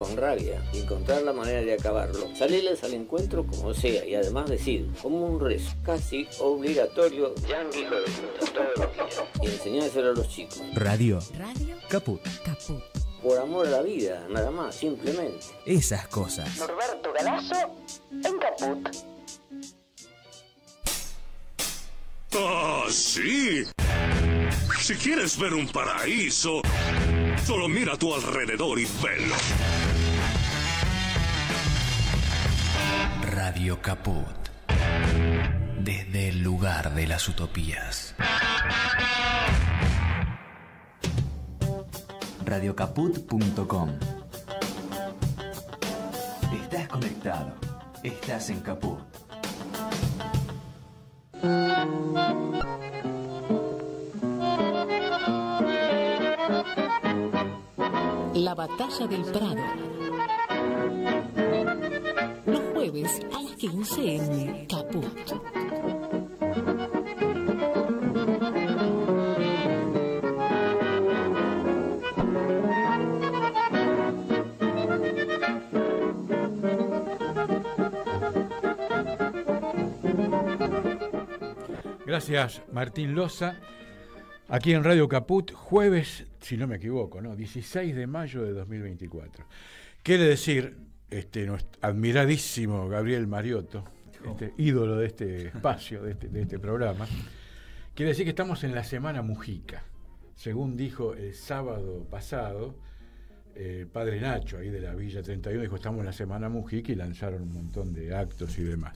con rabia encontrar la manera de acabarlo. Salirles al encuentro como sea y además decir, como un rezo casi obligatorio, y enseñárselo a los chicos. Radio. Radio. Caput. Caput. Por amor a la vida, nada más, simplemente. Esas cosas. Norberto Galazo en Caput. ¡Ah, sí! Si quieres ver un paraíso, solo mira a tu alrededor y velo. Radio Caput. Desde el lugar de las utopías. Radiocaput.com Estás conectado. Estás en Caput. La batalla del Prado a las 15 en Caput. Gracias, Martín Loza. Aquí en Radio Caput, jueves, si no me equivoco, ¿no? 16 de mayo de 2024. Quiere decir, este, admiradísimo Gabriel Mariotto, este, ídolo de este espacio, este, de este, programa, quiere decir que estamos en la Semana Mujica. Según dijo el sábado pasado, el padre Nacho, ahí de la Villa 31, dijo, estamos en la Semana Mujica y lanzaron un montón de actos y demás.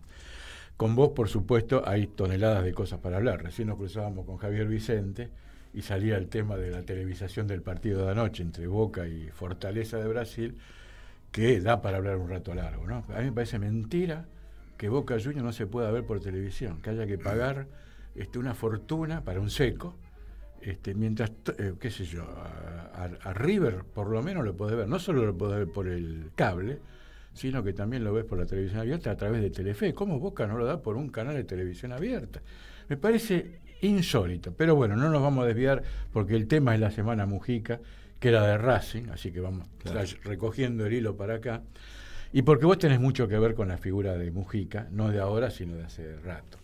Con vos, por supuesto, hay toneladas de cosas para hablar. Recién nos cruzábamos con Javier Vicente y salía el tema de la televisación del partido de anoche entre Boca y Fortaleza de Brasil que da para hablar un rato largo, ¿no? A mí me parece mentira que Boca Juniors no se pueda ver por televisión, que haya que pagar este, una fortuna para un seco, este, mientras, eh, qué sé yo, a, River por lo menos lo podés ver, no solo lo podés ver por el cable, sino que también lo ves por la televisión abierta a través de Telefe. ¿Cómo Boca no lo da por un canal de televisión abierta? Me parece insólito, pero bueno, no nos vamos a desviar porque el tema es la semana Mujica que era de Racing, así que vamos recogiendo el hilo para acá. Y porque vos tenés mucho que ver con la figura de Mujica, no de ahora, sino de hace rato.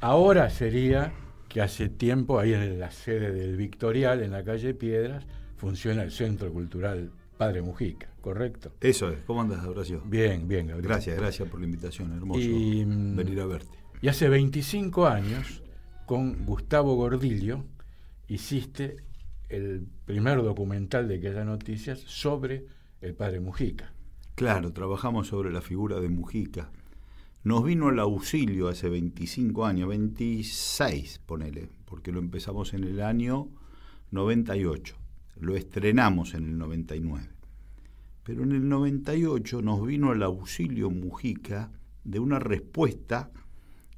Ahora sería que hace tiempo, ahí en la sede del Victorial, en la calle Piedras, funciona el Centro Cultural Padre Mujica, ¿correcto? Eso es. ¿Cómo andas, Horacio? Bien, bien, Gabriel. Gracias, gracias por la invitación, hermoso mm, venir a verte. Y hace 25 años, con Gustavo Gordillo, hiciste el primer documental de que noticias sobre el padre Mujica. Claro, trabajamos sobre la figura de Mujica. Nos vino el auxilio hace 25 años, 26, ponele, porque lo empezamos en el año 98, lo estrenamos en el 99. Pero en el 98 nos vino al auxilio Mujica de una respuesta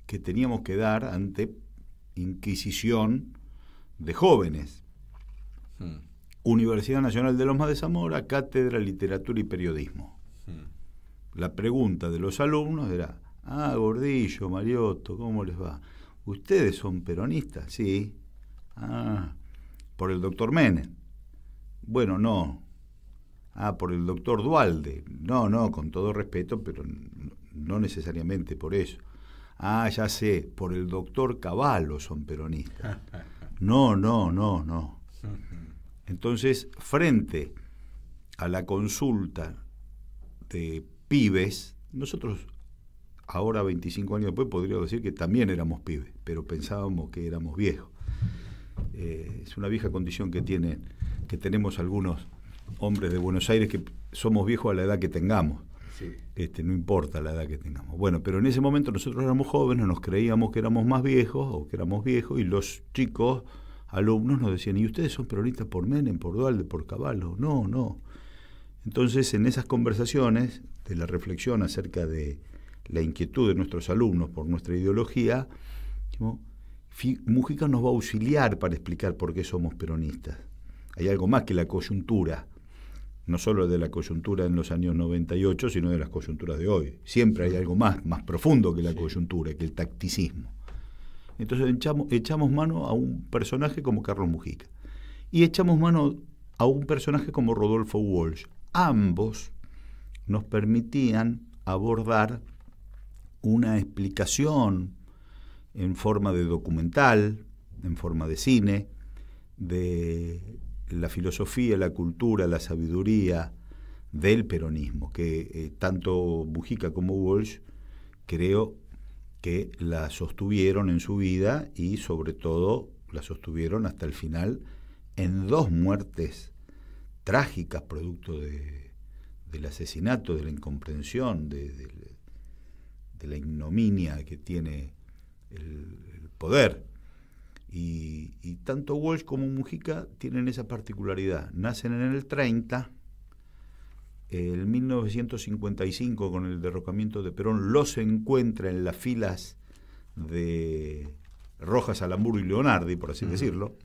que teníamos que dar ante Inquisición de jóvenes, Mm. Universidad Nacional de Lomas de Zamora, Cátedra Literatura y Periodismo. Mm. La pregunta de los alumnos era, ah, Gordillo, Mariotto, ¿cómo les va? ¿Ustedes son peronistas? Sí. Ah, por el doctor Menem. Bueno, no. Ah, por el doctor Dualde. No, no, con todo respeto, pero no necesariamente por eso. Ah, ya sé, por el doctor Caballo son peronistas. No, no, no, no. Entonces, frente a la consulta de pibes, nosotros ahora 25 años después podríamos decir que también éramos pibes, pero pensábamos que éramos viejos. Eh, es una vieja condición que tienen, que tenemos algunos hombres de Buenos Aires que somos viejos a la edad que tengamos. Este, no importa la edad que tengamos. Bueno, pero en ese momento nosotros éramos jóvenes, nos creíamos que éramos más viejos o que éramos viejos y los chicos alumnos nos decían, ¿y ustedes son peronistas por Menem, por Dualde, por Caballo? No, no. Entonces, en esas conversaciones, de la reflexión acerca de la inquietud de nuestros alumnos por nuestra ideología, música nos va a auxiliar para explicar por qué somos peronistas. Hay algo más que la coyuntura, no solo de la coyuntura en los años 98, sino de las coyunturas de hoy. Siempre hay algo más, más profundo que la coyuntura, que el tacticismo. Entonces echamos, mano a un personaje como Carlos Mujica y echamos mano a un personaje como Rodolfo Walsh. Ambos nos permitían abordar una explicación en forma de documental, en forma de cine, de la filosofía, la cultura, la sabiduría del peronismo, que eh, tanto Mujica como Walsh, creo, que la sostuvieron en su vida y sobre todo la sostuvieron hasta el final en dos muertes trágicas producto del asesinato, de la incomprensión, de, la ignominia que tiene el, poder. Y, y, tanto Walsh como Mujica tienen esa particularidad. Nacen en el 30, el 1955, con el derrocamiento de Perón, los encuentra en las filas de Rojas, Alamburgo y Leonardi, por así decirlo.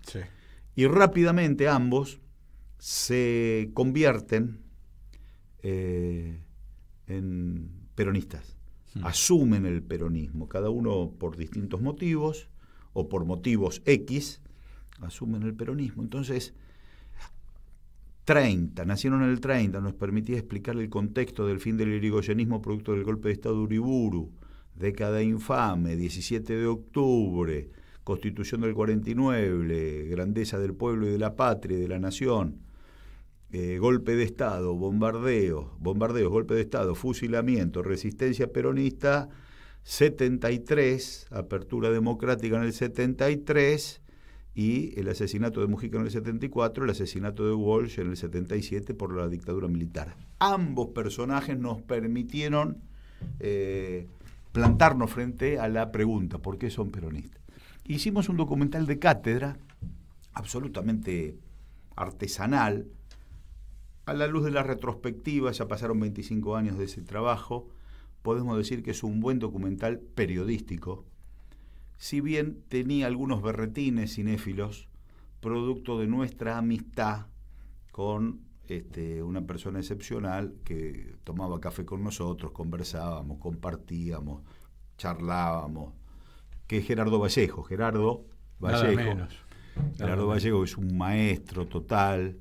Y rápidamente ambos se convierten eh, en peronistas. Hmm. Asumen el peronismo, cada uno por distintos motivos o por motivos X, asumen el peronismo. Entonces, 30, nacieron en el 30, nos permitía explicar el contexto del fin del irigoyenismo producto del golpe de Estado de Uriburu, década infame, 17 de octubre, constitución del 49, grandeza del pueblo y de la patria y de la nación, eh, golpe de Estado, bombardeos, bombardeos, golpe de Estado, fusilamiento, resistencia peronista, 73, apertura democrática en el 73, y el asesinato de Mujica en el 74, el asesinato de Walsh en el 77 por la dictadura militar. Ambos personajes nos permitieron eh, plantarnos frente a la pregunta, ¿por qué son peronistas? Hicimos un documental de cátedra absolutamente artesanal, a la luz de la retrospectiva, ya pasaron 25 años de ese trabajo, podemos decir que es un buen documental periodístico, si bien tenía algunos berretines cinéfilos, producto de nuestra amistad con este, una persona excepcional que tomaba café con nosotros, conversábamos, compartíamos, charlábamos, que es Gerardo Vallejo. Gerardo Vallejo. Gerardo Vallejo es un maestro total.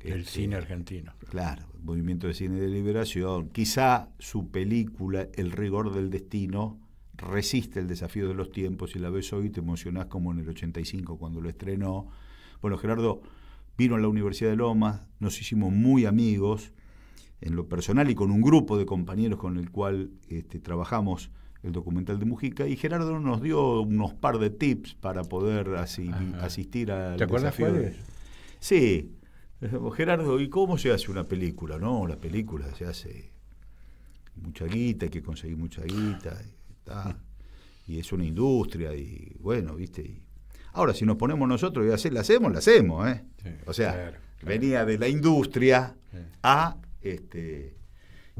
el este, cine argentino. Claro, Movimiento de Cine de Liberación. Quizá su película El rigor del destino resiste el desafío de los tiempos y la ves hoy te emocionás como en el 85 cuando lo estrenó. Bueno, Gerardo vino a la Universidad de Lomas, nos hicimos muy amigos en lo personal y con un grupo de compañeros con el cual este, trabajamos el documental de Mujica y Gerardo nos dio unos par de tips para poder así asistir a... ¿Te acuerdas Sí. Gerardo, ¿y cómo se hace una película? No, la película se hace mucha guita, hay que conseguir mucha guita y es una industria y bueno, viste. Y... Ahora, si nos ponemos nosotros y la hacemos, la hacemos, ¿eh? o sea, venía de la industria a este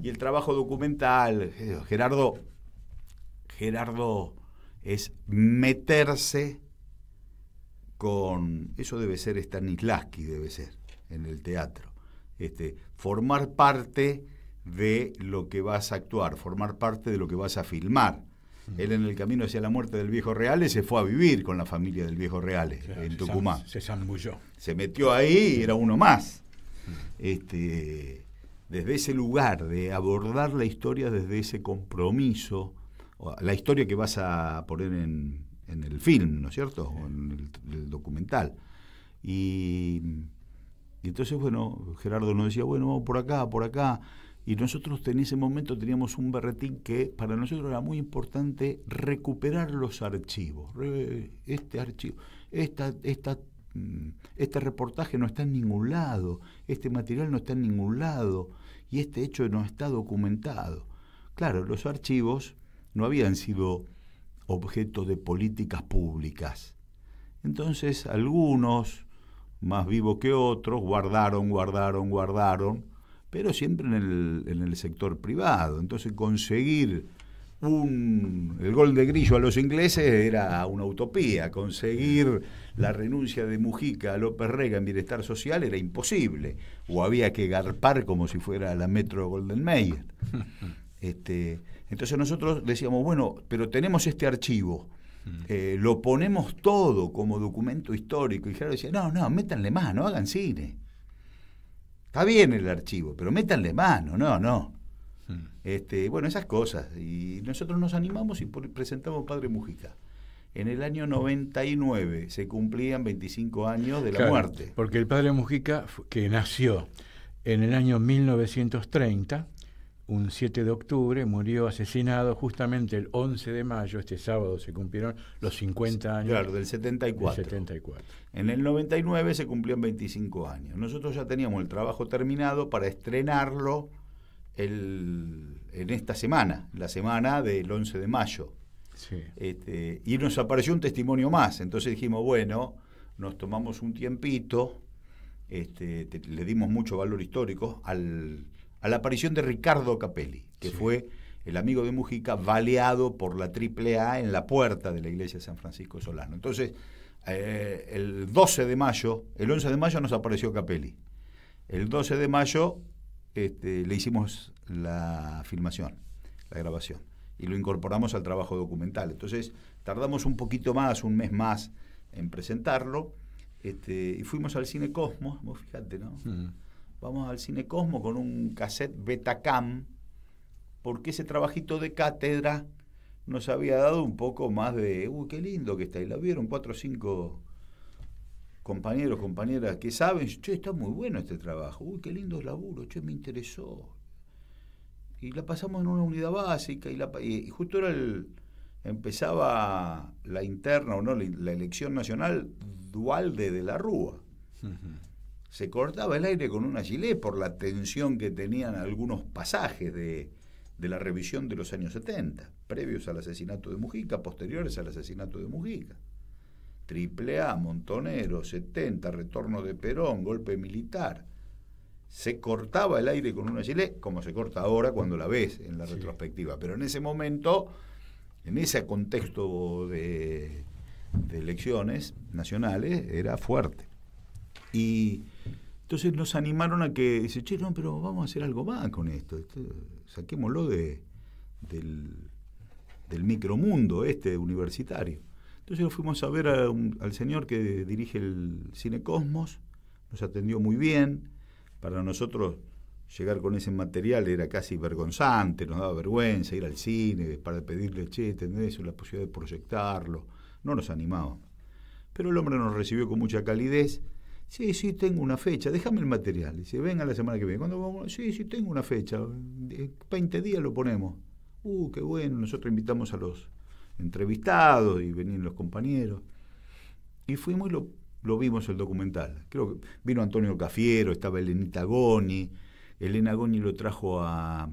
y el trabajo documental, eh, Gerardo Gerardo es meterse con eso debe ser Stanislavski debe ser en el teatro. Este, formar parte de lo que vas a actuar, formar parte de lo que vas a filmar él en el camino hacia la muerte del viejo Reales se fue a vivir con la familia del viejo Reales en Tucumán. Se Se metió ahí y era uno más. Este, desde ese lugar de abordar la historia desde ese compromiso, la historia que vas a poner en, el film, ¿no es cierto? O en el, documental. Y, y entonces, bueno, Gerardo nos decía, bueno, por acá, por acá y nosotros en ese momento teníamos un berretín que para nosotros era muy importante recuperar los archivos. Este archivo, esta, esta, mm, este reportaje no está en ningún lado, este material no está en ningún lado y este hecho no está documentado. Claro, los archivos no habían sido objeto de políticas públicas. Entonces algunos, más vivos que otros, guardaron, guardaron, guardaron pero siempre en el, en el sector privado. Entonces conseguir un, el gol de grillo a los ingleses era una utopía, conseguir la renuncia de Mujica a López Rega en bienestar social era imposible, o había que garpar como si fuera la Metro Golden Mayer. Este, entonces nosotros decíamos, bueno, pero tenemos este archivo. Mm. Eh, lo ponemos todo como documento histórico. Y Gerardo decía, no, no, métanle más, no hagan cine. Está bien el archivo, pero métanle mano, no, no. Hmm. Este, bueno, esas cosas. Y nosotros nos animamos y presentamos Padre Mujica. En el año 99 se cumplían 25 años de la muerte. Porque el Padre Mujica, que nació en el año 1930, un 7 de octubre, murió asesinado justamente el 11 de mayo, este sábado se cumplieron los 50 años. Claro, del 74. En el 99 se cumplieron 25 años. Nosotros ya teníamos el trabajo terminado para estrenarlo en esta semana, la semana del 11 de mayo. Este, y nos apareció un testimonio más, entonces dijimos, bueno, nos tomamos un tiempito, este, le dimos mucho valor histórico al a la aparición de Ricardo Capelli, que fue el amigo de Mujica baleado por la AAA en la puerta de la iglesia de San Francisco Solano. Entonces, eh, el 12 de mayo, el 11 de mayo nos apareció Capelli. El 12 de mayo este, le hicimos la filmación, la grabación, y lo incorporamos al trabajo documental. Entonces, tardamos un poquito más, un mes más en presentarlo, este, y fuimos al Cine Cosmos, fíjate, ¿no? Mm vamos al Cine con un cassette Betacam, porque ese trabajito de cátedra nos había dado un poco más de, uy, qué lindo que está, y la vieron cuatro o cinco compañeros, compañeras que saben, che, está muy bueno este trabajo, uy, qué lindo laburo, che, me interesó. Y la pasamos en una unidad básica y, justo era empezaba la interna o no, la, elección nacional dual de, la Rúa se cortaba el aire con una chile por la tensión que tenían algunos pasajes de, la revisión de los años 70, previos al asesinato de Mujica, posteriores al asesinato de Mujica. Triple A, Montonero, 70, retorno de Perón, golpe militar. Se cortaba el aire con una gilet, como se corta ahora cuando la ves en la retrospectiva. Pero en ese momento, en ese contexto de elecciones nacionales, era fuerte. Y entonces nos animaron a que, dice, che, no, pero vamos a hacer algo más con esto. saquémoslo de, del, micromundo este universitario. Entonces fuimos a ver al señor que dirige el Cine Cosmos, nos atendió muy bien. Para nosotros llegar con ese material era casi vergonzante, nos daba vergüenza ir al cine para pedirle, che, tenés la posibilidad de proyectarlo. No nos animaba. Pero el hombre nos recibió con mucha calidez Sí, sí, tengo una fecha, déjame el material. Dice, venga la semana que viene. Cuando vamos, sí, sí, tengo una fecha, 20 días lo ponemos. Uh, qué bueno, nosotros invitamos a los entrevistados y venían los compañeros. Y fuimos y lo, vimos el documental. Creo que vino Antonio Cafiero, estaba Elenita Goni. Elena Goni lo trajo a,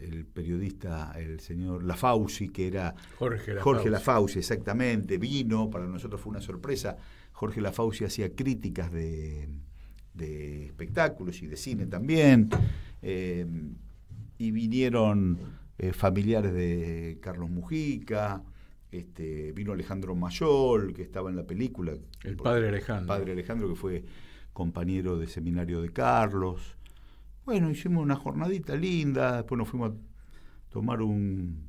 el periodista, el señor Lafauci, que era Jorge Lafauci. Jorge Lafauci, exactamente, vino, para nosotros fue una sorpresa Jorge Lafauci hacía críticas de, espectáculos y de cine también, eh, y vinieron eh, familiares de Carlos Mujica, este, vino Alejandro Mayol, que estaba en la película. El padre Alejandro. El padre Alejandro, que fue compañero de seminario de Carlos. Bueno, hicimos una jornadita linda, después nos fuimos a tomar un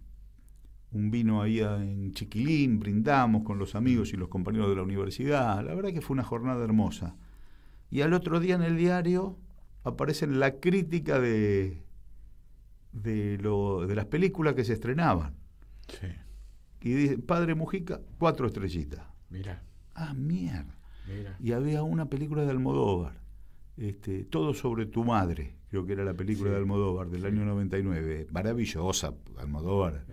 un vino ahí en Chiquilín, brindamos con los amigos y los compañeros de la universidad. La verdad que fue una jornada hermosa. Y al otro día en el diario aparece la crítica de, de, las películas que se estrenaban. Sí. Y dice, Padre Mujica, cuatro estrellitas. Mira. Ah, mierda. Mira. Y había una película de Almodóvar, este, Todo sobre tu madre, creo que era la película de Almodóvar del año 99. Maravillosa, Almodóvar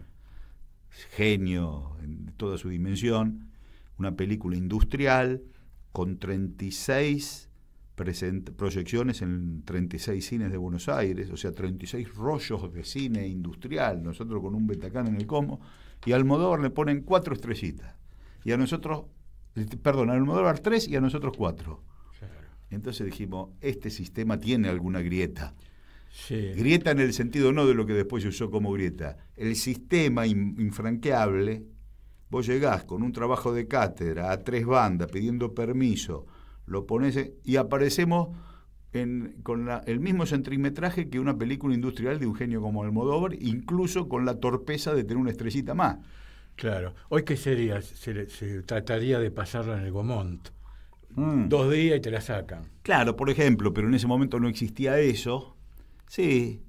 genio en toda su dimensión, una película industrial con 36 proyecciones en 36 cines de Buenos Aires, o sea, 36 rollos de cine industrial, nosotros con un betacán en el como, y al Almodóvar le ponen cuatro estrellitas, y a nosotros, perdón, al Almodóvar tres y a nosotros cuatro. Entonces dijimos, este sistema tiene alguna grieta. Grieta en el sentido no de lo que después se usó como grieta. El sistema infranqueable, vos llegás con un trabajo de cátedra a tres bandas pidiendo permiso, lo pones y aparecemos con el mismo centrimetraje que una película industrial de un genio como Almodóvar, incluso con la torpeza de tener una estrellita más. Claro. ¿Hoy qué sería? Se, trataría de pasarla en el Gomont. Mm. Dos días y te la sacan. Claro, por ejemplo, pero en ese momento no existía eso Sí,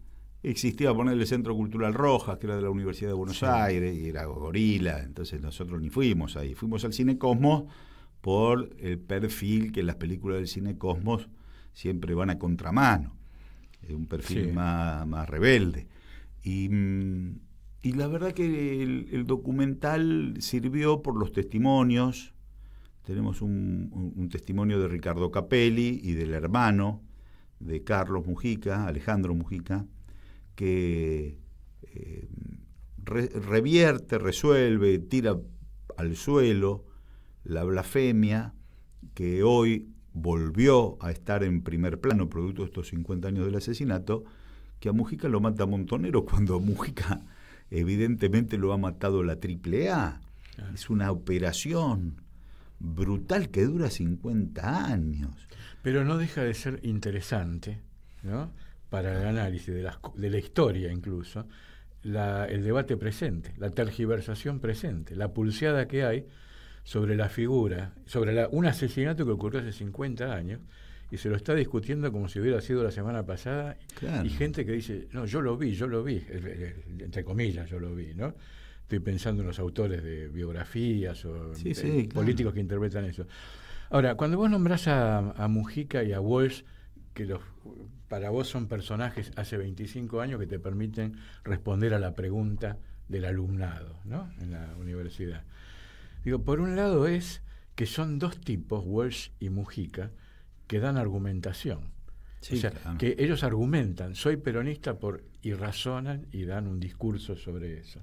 existía ponerle el Centro Cultural Rojas, que era de la Universidad de Buenos Aires, y era gorila, entonces nosotros ni fuimos ahí, fuimos al Cine Cosmos por el perfil que las películas del Cine Cosmos siempre van a contramano, es un perfil más, rebelde. Mm, y, la verdad que el, documental sirvió por los testimonios, tenemos un testimonio de Ricardo Capelli y del hermano, de Carlos Mujica, Alejandro Mujica, que eh, revierte, resuelve, tira al suelo la blasfemia que hoy volvió a estar en primer plano producto de estos 50 años del asesinato, que a Mujica lo mata Montonero cuando a Mujica evidentemente lo ha matado la AAA. Es una operación brutal que dura 50 años. Pero no deja de ser interesante, ¿no? Para el análisis de, de la historia incluso, el debate presente, la tergiversación presente, la pulseada que hay sobre la figura, sobre un asesinato que ocurrió hace 50 años y se lo está discutiendo como si hubiera sido la semana pasada y gente que dice, no, yo lo vi, yo lo vi, entre comillas, yo lo vi, ¿no? Estoy pensando en los autores de biografías o políticos que interpretan eso. Ahora, cuando vos nombrás a, Mujica y a Walsh, que los, para vos son personajes hace 25 años que te permiten responder a la pregunta del alumnado ¿no? en la universidad. Digo, por un lado es que son dos tipos, Walsh y Mujica, que dan argumentación. que ellos argumentan, soy peronista por, y razonan y dan un discurso sobre eso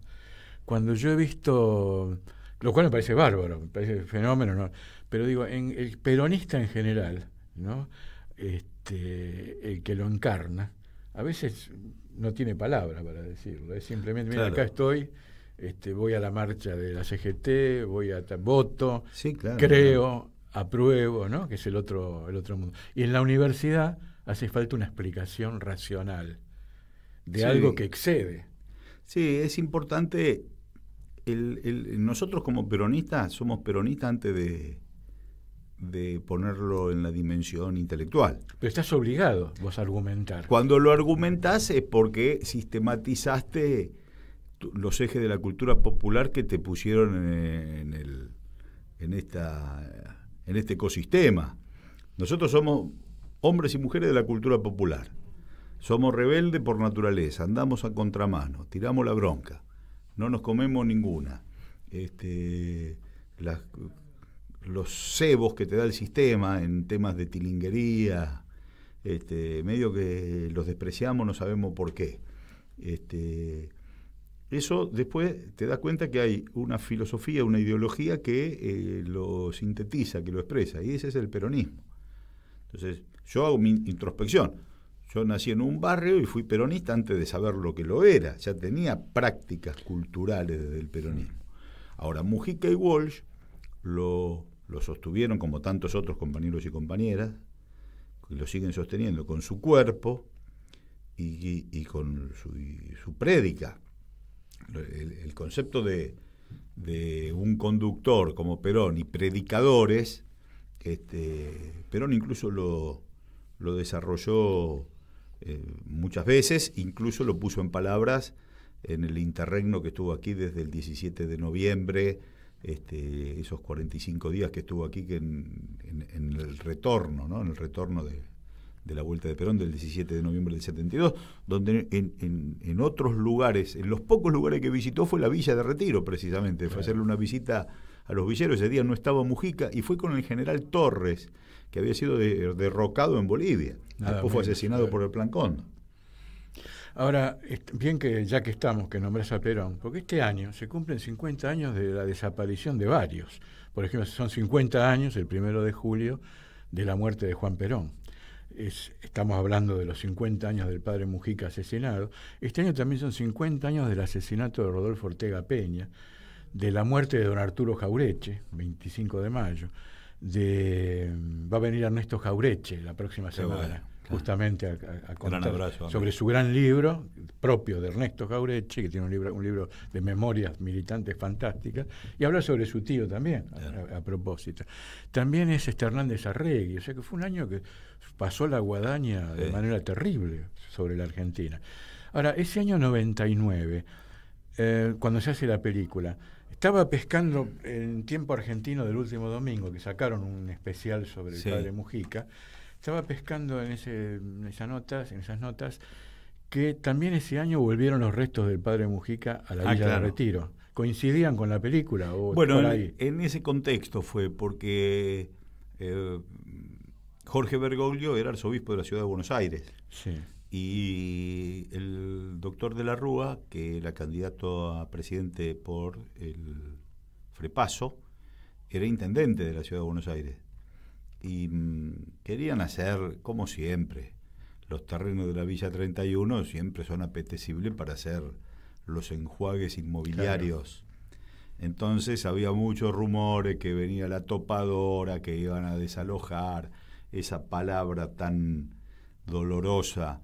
cuando yo he visto, lo cual me parece bárbaro, me parece fenómeno, ¿no? pero digo, en el peronista en general, ¿no? Este, el que lo encarna, a veces no tiene palabra para decirlo, es simplemente, mira, acá estoy, este, voy a la marcha de la CGT, voy a voto, creo, apruebo, ¿no? que es el otro, el otro mundo. Y en la universidad hace falta una explicación racional de algo que excede. Sí, es importante el, nosotros como peronistas somos peronistas antes de, de ponerlo en la dimensión intelectual. Pero estás obligado vos a argumentar. Cuando lo argumentás es porque sistematizaste los ejes de la cultura popular que te pusieron en, el, en, esta, en este ecosistema. Nosotros somos hombres y mujeres de la cultura popular. Somos rebeldes por naturaleza, andamos a contramano, tiramos la bronca no nos comemos ninguna. Este, los cebos que te da el sistema en temas de tilinguería, este, medio que los despreciamos, no sabemos por qué. Este, eso después te das cuenta que hay una filosofía, una ideología que eh, lo sintetiza, que lo expresa, y ese es el peronismo. Entonces, yo hago mi introspección yo nací en un barrio y fui peronista antes de saber lo que lo era. Ya tenía prácticas culturales del peronismo. Ahora, Mujica y Walsh lo, sostuvieron, como tantos otros compañeros y compañeras, y lo siguen sosteniendo con su cuerpo y, con su, prédica. El, concepto de, un conductor como Perón y predicadores, este, Perón incluso lo, lo desarrolló eh, muchas veces, incluso lo puso en palabras en el interregno que estuvo aquí desde el 17 de noviembre, este, esos 45 días que estuvo aquí en, el retorno, ¿no? en el retorno de, de, la Vuelta de Perón del 17 de noviembre del 72, donde en, otros lugares, en los pocos lugares que visitó fue la Villa de Retiro precisamente, fue hacerle una visita a los villeros, ese día no estaba Mujica y fue con el general Torres que había sido derrocado en Bolivia. Después fue asesinado por el Plan Ahora, bien que ya que estamos, que nombras a Perón, porque este año se cumplen 50 años de la desaparición de varios. Por ejemplo, son 50 años, el primero de julio, de la muerte de Juan Perón. estamos hablando de los 50 años del padre Mujica asesinado. Este año también son 50 años del asesinato de Rodolfo Ortega Peña, de la muerte de don Arturo Jaureche, 25 de mayo, de mm, va a venir Ernesto Jaureche la próxima semana, justamente a, contar sobre su gran libro, propio de Ernesto Jaureche, que tiene un libro, de memorias militantes fantásticas, y habla sobre su tío también, a, propósito. También es este Hernández Arregui, o sea que fue un año que pasó la guadaña de manera terrible sobre la Argentina. Ahora, ese año 99, eh, cuando se hace la película, estaba pescando en tiempo argentino del último domingo, que sacaron un especial sobre el padre Mujica. Estaba pescando en, ese, esas notas, en esas notas que también ese año volvieron los restos del padre Mujica a la ah, Villa de Retiro. ¿Coincidían con la película? bueno, En, ese contexto fue porque eh, Jorge Bergoglio era arzobispo de la ciudad de Buenos Aires y el doctor de la Rúa, que era candidato a presidente por el Frepaso, era intendente de la ciudad de Buenos Aires. Y mm, querían hacer, como siempre, los terrenos de la Villa 31 siempre son apetecibles para hacer los enjuagues inmobiliarios. Entonces había muchos rumores que venía la topadora, que iban a desalojar, esa palabra tan dolorosa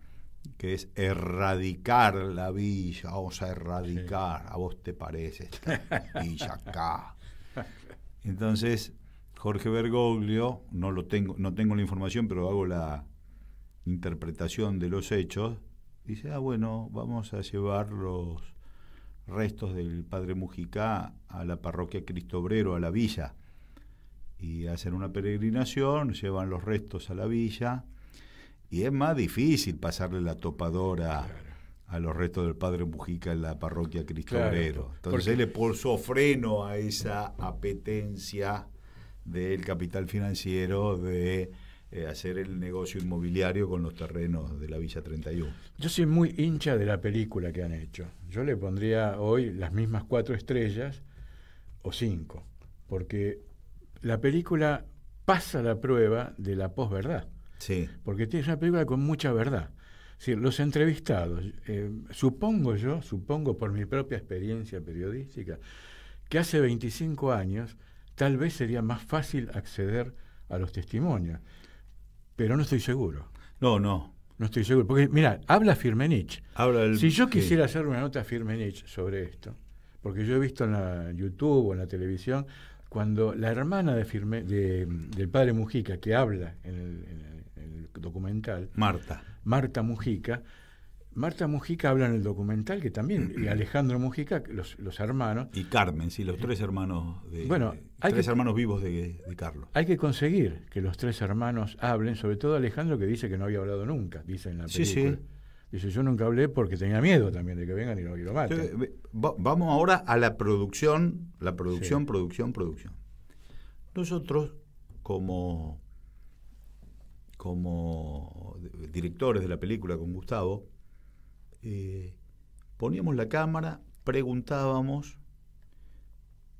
que es erradicar la villa, vamos a erradicar, a vos te parece esta villa acá. Entonces, Jorge Bergoglio, no lo tengo, no tengo la información, pero hago la interpretación de los hechos, dice, ah, bueno, vamos a llevar los restos del padre Mujica a la parroquia Cristo Obrero, a la villa. Y hacen una peregrinación, llevan los restos a la villa y es más difícil pasarle la topadora a los restos del padre Mujica en la parroquia Cristo Entonces él le puso freno a esa apetencia del capital financiero de eh, hacer el negocio inmobiliario con los terrenos de la Villa 31. Yo soy muy hincha de la película que han hecho. Yo le pondría hoy las mismas cuatro estrellas o cinco, porque la película pasa la prueba de la posverdad. Sí. Porque es una película con mucha verdad. los entrevistados, eh, supongo yo, supongo por mi propia experiencia periodística, que hace 25 años tal vez sería más fácil acceder a los testimonios, pero no estoy seguro. No, no. No estoy seguro, porque mira, habla Firmenich. Habla el, si yo quisiera hacer una nota Firmenich sobre esto, porque yo he visto en la YouTube o en la televisión, cuando la hermana de Firme, del padre Mujica, que habla en el documental. Marta. Marta Mujica. Marta Mujica habla en el documental, que también, y Alejandro Mujica, los, los hermanos. Y Carmen, sí, los tres hermanos de, bueno, hay tres hermanos vivos de, Carlos. Hay que conseguir que los tres hermanos hablen, sobre todo Alejandro que dice que no había hablado nunca, dice en la película. Sí, sí. Dice, yo nunca hablé porque tenía miedo también de que vengan y lo, maten. Eh, vamos ahora a la producción, la producción, producción, producción. Nosotros, como como directores de la película con Gustavo, eh, poníamos la cámara, preguntábamos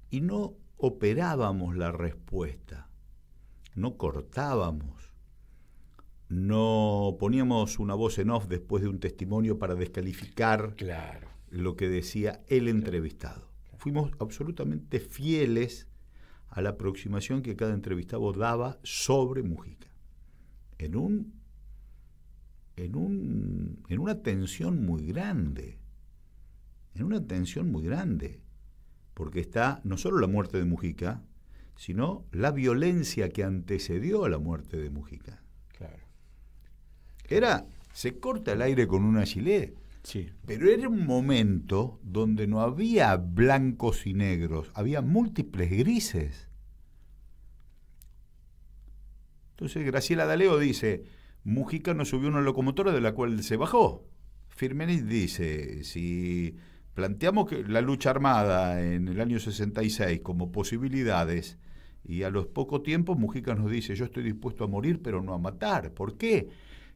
y no operábamos la respuesta, no cortábamos, no poníamos una voz en off después de un testimonio para descalificar claro. lo que decía el entrevistado. Fuimos absolutamente fieles a la aproximación que cada entrevistado daba sobre Mujica en un en, un, en una tensión muy grande, en una tensión muy grande, porque está no solo la muerte de Mujica, sino la violencia que antecedió a la muerte de Mujica. Claro. Era, se corta el aire con una chile, sí. pero era un momento donde no había blancos y negros, había múltiples grises. Entonces Graciela Daleo dice, Mujica no subió una locomotora de la cual se bajó. Firmenis dice, si planteamos que la lucha armada en el año 66 como posibilidades, y a los pocos tiempos Mujica nos dice, yo estoy dispuesto a morir pero no a matar. ¿Por qué?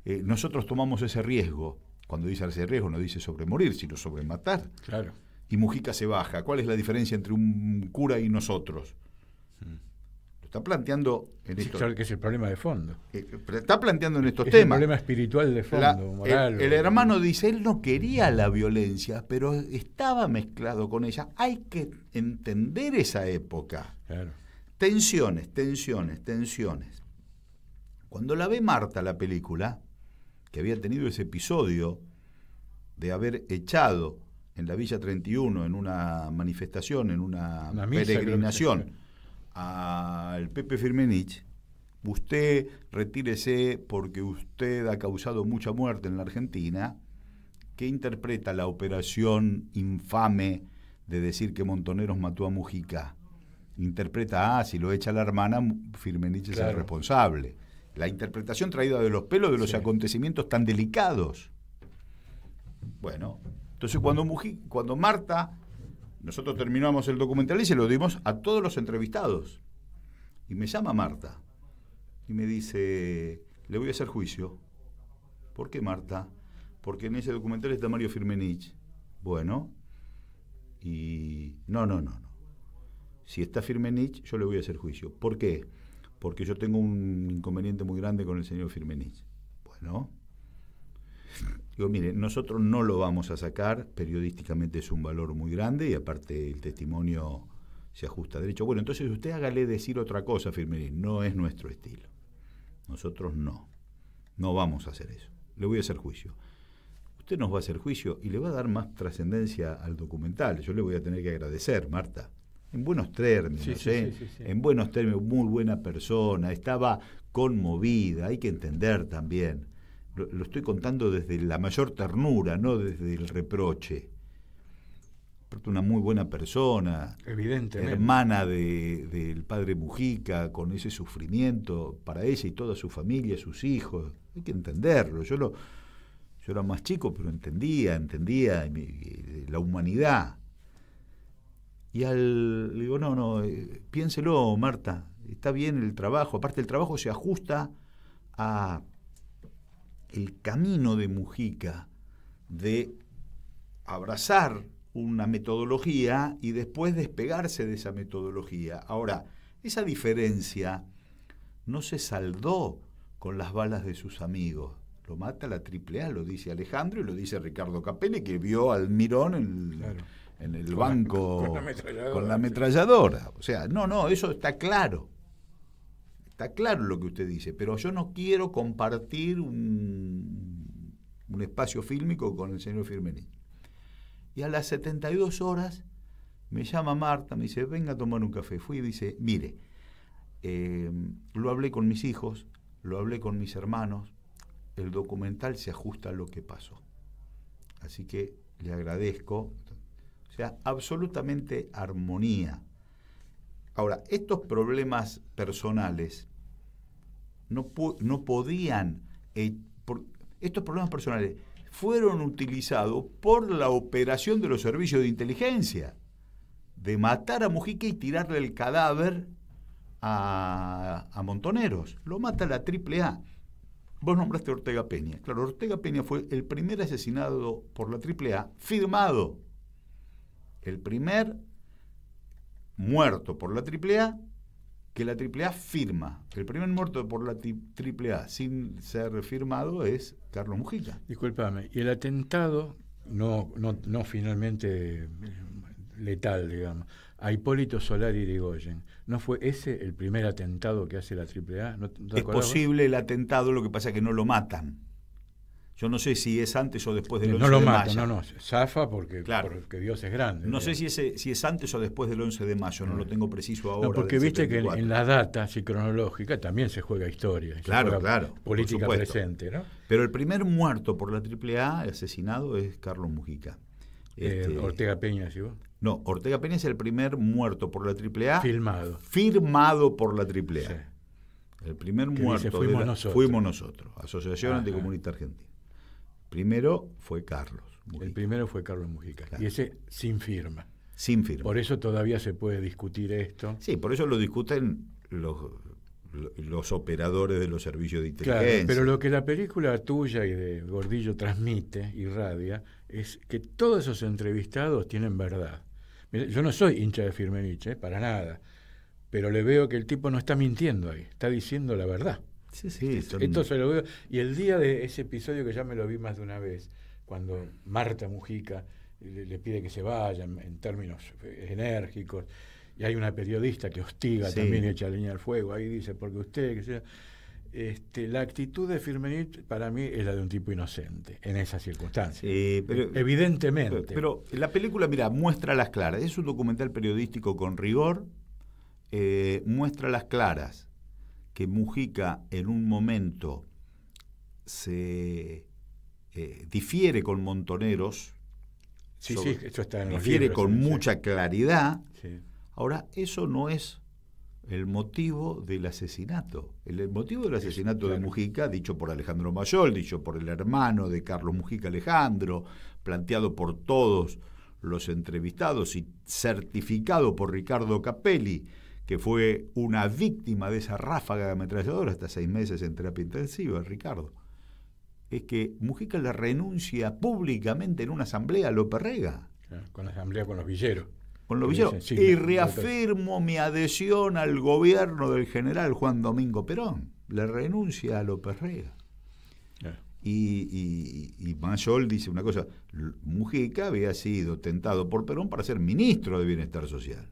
Eh, nosotros tomamos ese riesgo. Cuando dice ese riesgo no dice sobre morir, sino sobre matar. Claro. Y Mujica se baja. ¿Cuál es la diferencia entre un cura y nosotros? Mm está planteando en que es el problema de fondo. Eh, está planteando en estos temas. El problema espiritual de fondo, moral. El, hermano dice, él no quería la violencia, pero estaba mezclado con ella. Hay que entender esa época. Tensiones, tensiones, tensiones. Cuando la ve Marta la película, que había tenido ese episodio de haber echado en la Villa 31, en una manifestación, en una, peregrinación al Pepe Firmenich, usted retírese porque usted ha causado mucha muerte en la Argentina, que interpreta la operación infame de decir que Montoneros mató a Mujica. Interpreta, ah, si lo echa la hermana, Firmenich es el responsable. La interpretación traída de los pelos de los acontecimientos tan delicados. Bueno, entonces cuando, Mujica, cuando Marta nosotros terminamos el documental y se lo dimos a todos los entrevistados. Y me llama Marta y me dice, le voy a hacer juicio. ¿Por qué Marta? Porque en ese documental está Mario Firmenich. Bueno, y no, no, no, no. Si está Firmenich, yo le voy a hacer juicio. ¿Por qué? Porque yo tengo un inconveniente muy grande con el señor Firmenich. Bueno, Digo, mire, nosotros no lo vamos a sacar, periodísticamente es un valor muy grande y aparte el testimonio se ajusta derecho. Bueno, entonces usted hágale decir otra cosa, Firmerín, no es nuestro estilo. Nosotros no, no vamos a hacer eso. Le voy a hacer juicio. Usted nos va a hacer juicio y le va a dar más trascendencia al documental. Yo le voy a tener que agradecer, Marta. En buenos términos, ¿eh? En buenos términos, muy buena persona, estaba conmovida, hay que entender también lo, estoy contando desde la mayor ternura, no desde el reproche una muy buena persona, Evidentemente. hermana del padre Mujica, con ese sufrimiento para ella y toda su familia, sus hijos. Hay que entenderlo. Yo, lo, yo era más chico, pero entendía, entendía la humanidad. Y al, le digo, no, no, eh, piénselo, Marta, está bien el trabajo. Aparte, el trabajo se ajusta a el camino de Mujica de abrazar una metodología y después despegarse de esa metodología. Ahora, esa diferencia no se saldó con las balas de sus amigos. Lo mata la AAA, lo dice Alejandro y lo dice Ricardo Capelli, que vio al Mirón en, el banco con, la con la ametralladora. O sea, no, no, eso está claro. Está claro lo que usted dice, pero yo no quiero compartir un, espacio fílmico con el señor Firmeni. Y a las 72 horas me llama Marta, me dice, venga a tomar un café. Fui y dice, mire, eh, lo hablé con mis hijos, lo hablé con mis hermanos, el documental se ajusta a lo que pasó. Así que le agradezco. O sea, absolutamente armonía Ahora, estos problemas personales no, no podían, eh, estos problemas personales fueron utilizados por la operación de los servicios de inteligencia, de matar a Mujica y tirarle el cadáver a, a Montoneros. Lo mata la AAA. Vos nombraste Ortega Peña. Claro, Ortega Peña fue el primer asesinado por la AAA firmado. El primer muerto por la AAA que la AAA firma. El primer muerto por la AAA sin ser firmado es Carlos Mujica. Disculpame, y el atentado, no, no, no finalmente eh, letal, digamos, a Hipólito Solari Goyen ¿No fue ese el primer atentado que hace la AAA? ¿No, es posible el atentado, lo que pasa es que no lo matan. Yo no sé si es antes o después del 11 de mayo. No lo no, no, zafa porque, Dios es grande. No sé si es, si es antes o después del 11 de mayo, no, lo ah. tengo preciso ahora. porque viste que en, la data cronológica también se juega historia. Claro, claro. Política presente, ¿no? Pero el primer muerto por la AAA, asesinado, es Carlos Mujica. Eh, este, Ortega Peña, ¿sí vos? No, Ortega Peña es el primer muerto por la AAA. Firmado. Firmado por la AAA. El primer muerto. fuimos, nosotros. Asociación Anticomunista Argentina. Primero fue Carlos. El primero fue Carlos Mujica. Y ese sin firma. Sin firma. Por eso todavía se puede discutir esto. Sí, por eso lo discuten los, operadores de los servicios de inteligencia. Claro, pero lo que la película tuya y de Gordillo transmite, y radia es que todos esos entrevistados tienen verdad. Yo no soy hincha de Firmenich, ¿eh? para nada, pero le veo que el tipo no está mintiendo ahí, está diciendo la verdad. Sí, Esto se lo veo. Y el día de ese episodio que ya me lo vi más de una vez, cuando Marta Mujica le, pide que se vaya en términos eh, enérgicos, y hay una periodista que hostiga También también echa leña al fuego, ahí dice, porque usted, que sea. Este, la actitud de Firmenit para mí es la de un tipo inocente en esas circunstancias. Evidentemente. Pero, la película, mira, muestra las claras. Es un documental periodístico con rigor, eh, muestra las claras que Mujica en un momento se eh, difiere con Montoneros, difiere con mucha claridad, ahora eso no es el motivo del asesinato. El, motivo del asesinato de Mujica, dicho por Alejandro Mayol, dicho por el hermano de Carlos Mujica Alejandro, planteado por todos los entrevistados y certificado por Ricardo Capelli, que fue una víctima de esa ráfaga de ametralladora, hasta seis meses en terapia intensiva, Ricardo, es que Mujica le renuncia públicamente en una asamblea a López Rega. Con la asamblea con los villeros. Con los villeros. y reafirmo mi adhesión al gobierno del general Juan Domingo Perón. Le renuncia a López Rega. Y, y, dice una cosa, Mujica había sido tentado por Perón para ser ministro de Bienestar Social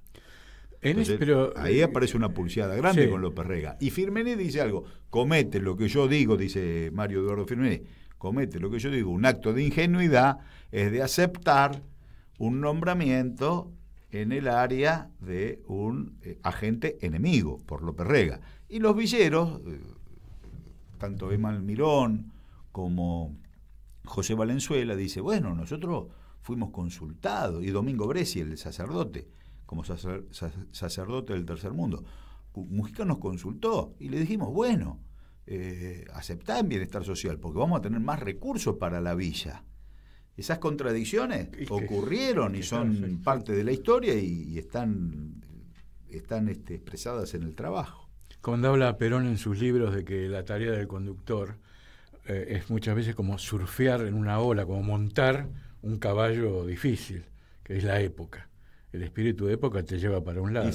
ahí eh, aparece una pulseada grande con López Rega. Y Firmené dice algo, comete lo que yo digo, dice Mario Eduardo Firmené, comete lo que yo digo, un acto de ingenuidad es de aceptar un nombramiento en el área de un eh, agente enemigo por López Rega. Y los villeros, eh, tanto Emma Mirón como José Valenzuela, dice, bueno, nosotros fuimos consultados, y Domingo Bresi, el sacerdote, como sacerdote del tercer mundo. Mujica nos consultó y le dijimos, bueno, eh, bienestar social, porque vamos a tener más recursos para la villa. Esas contradicciones ocurrieron y, son parte de la historia y, están, están este, expresadas en el trabajo. Cuando habla Perón en sus libros de que la tarea del conductor eh, es muchas veces como surfear en una ola, como montar un caballo difícil, que es la época el espíritu de época te lleva para un lado.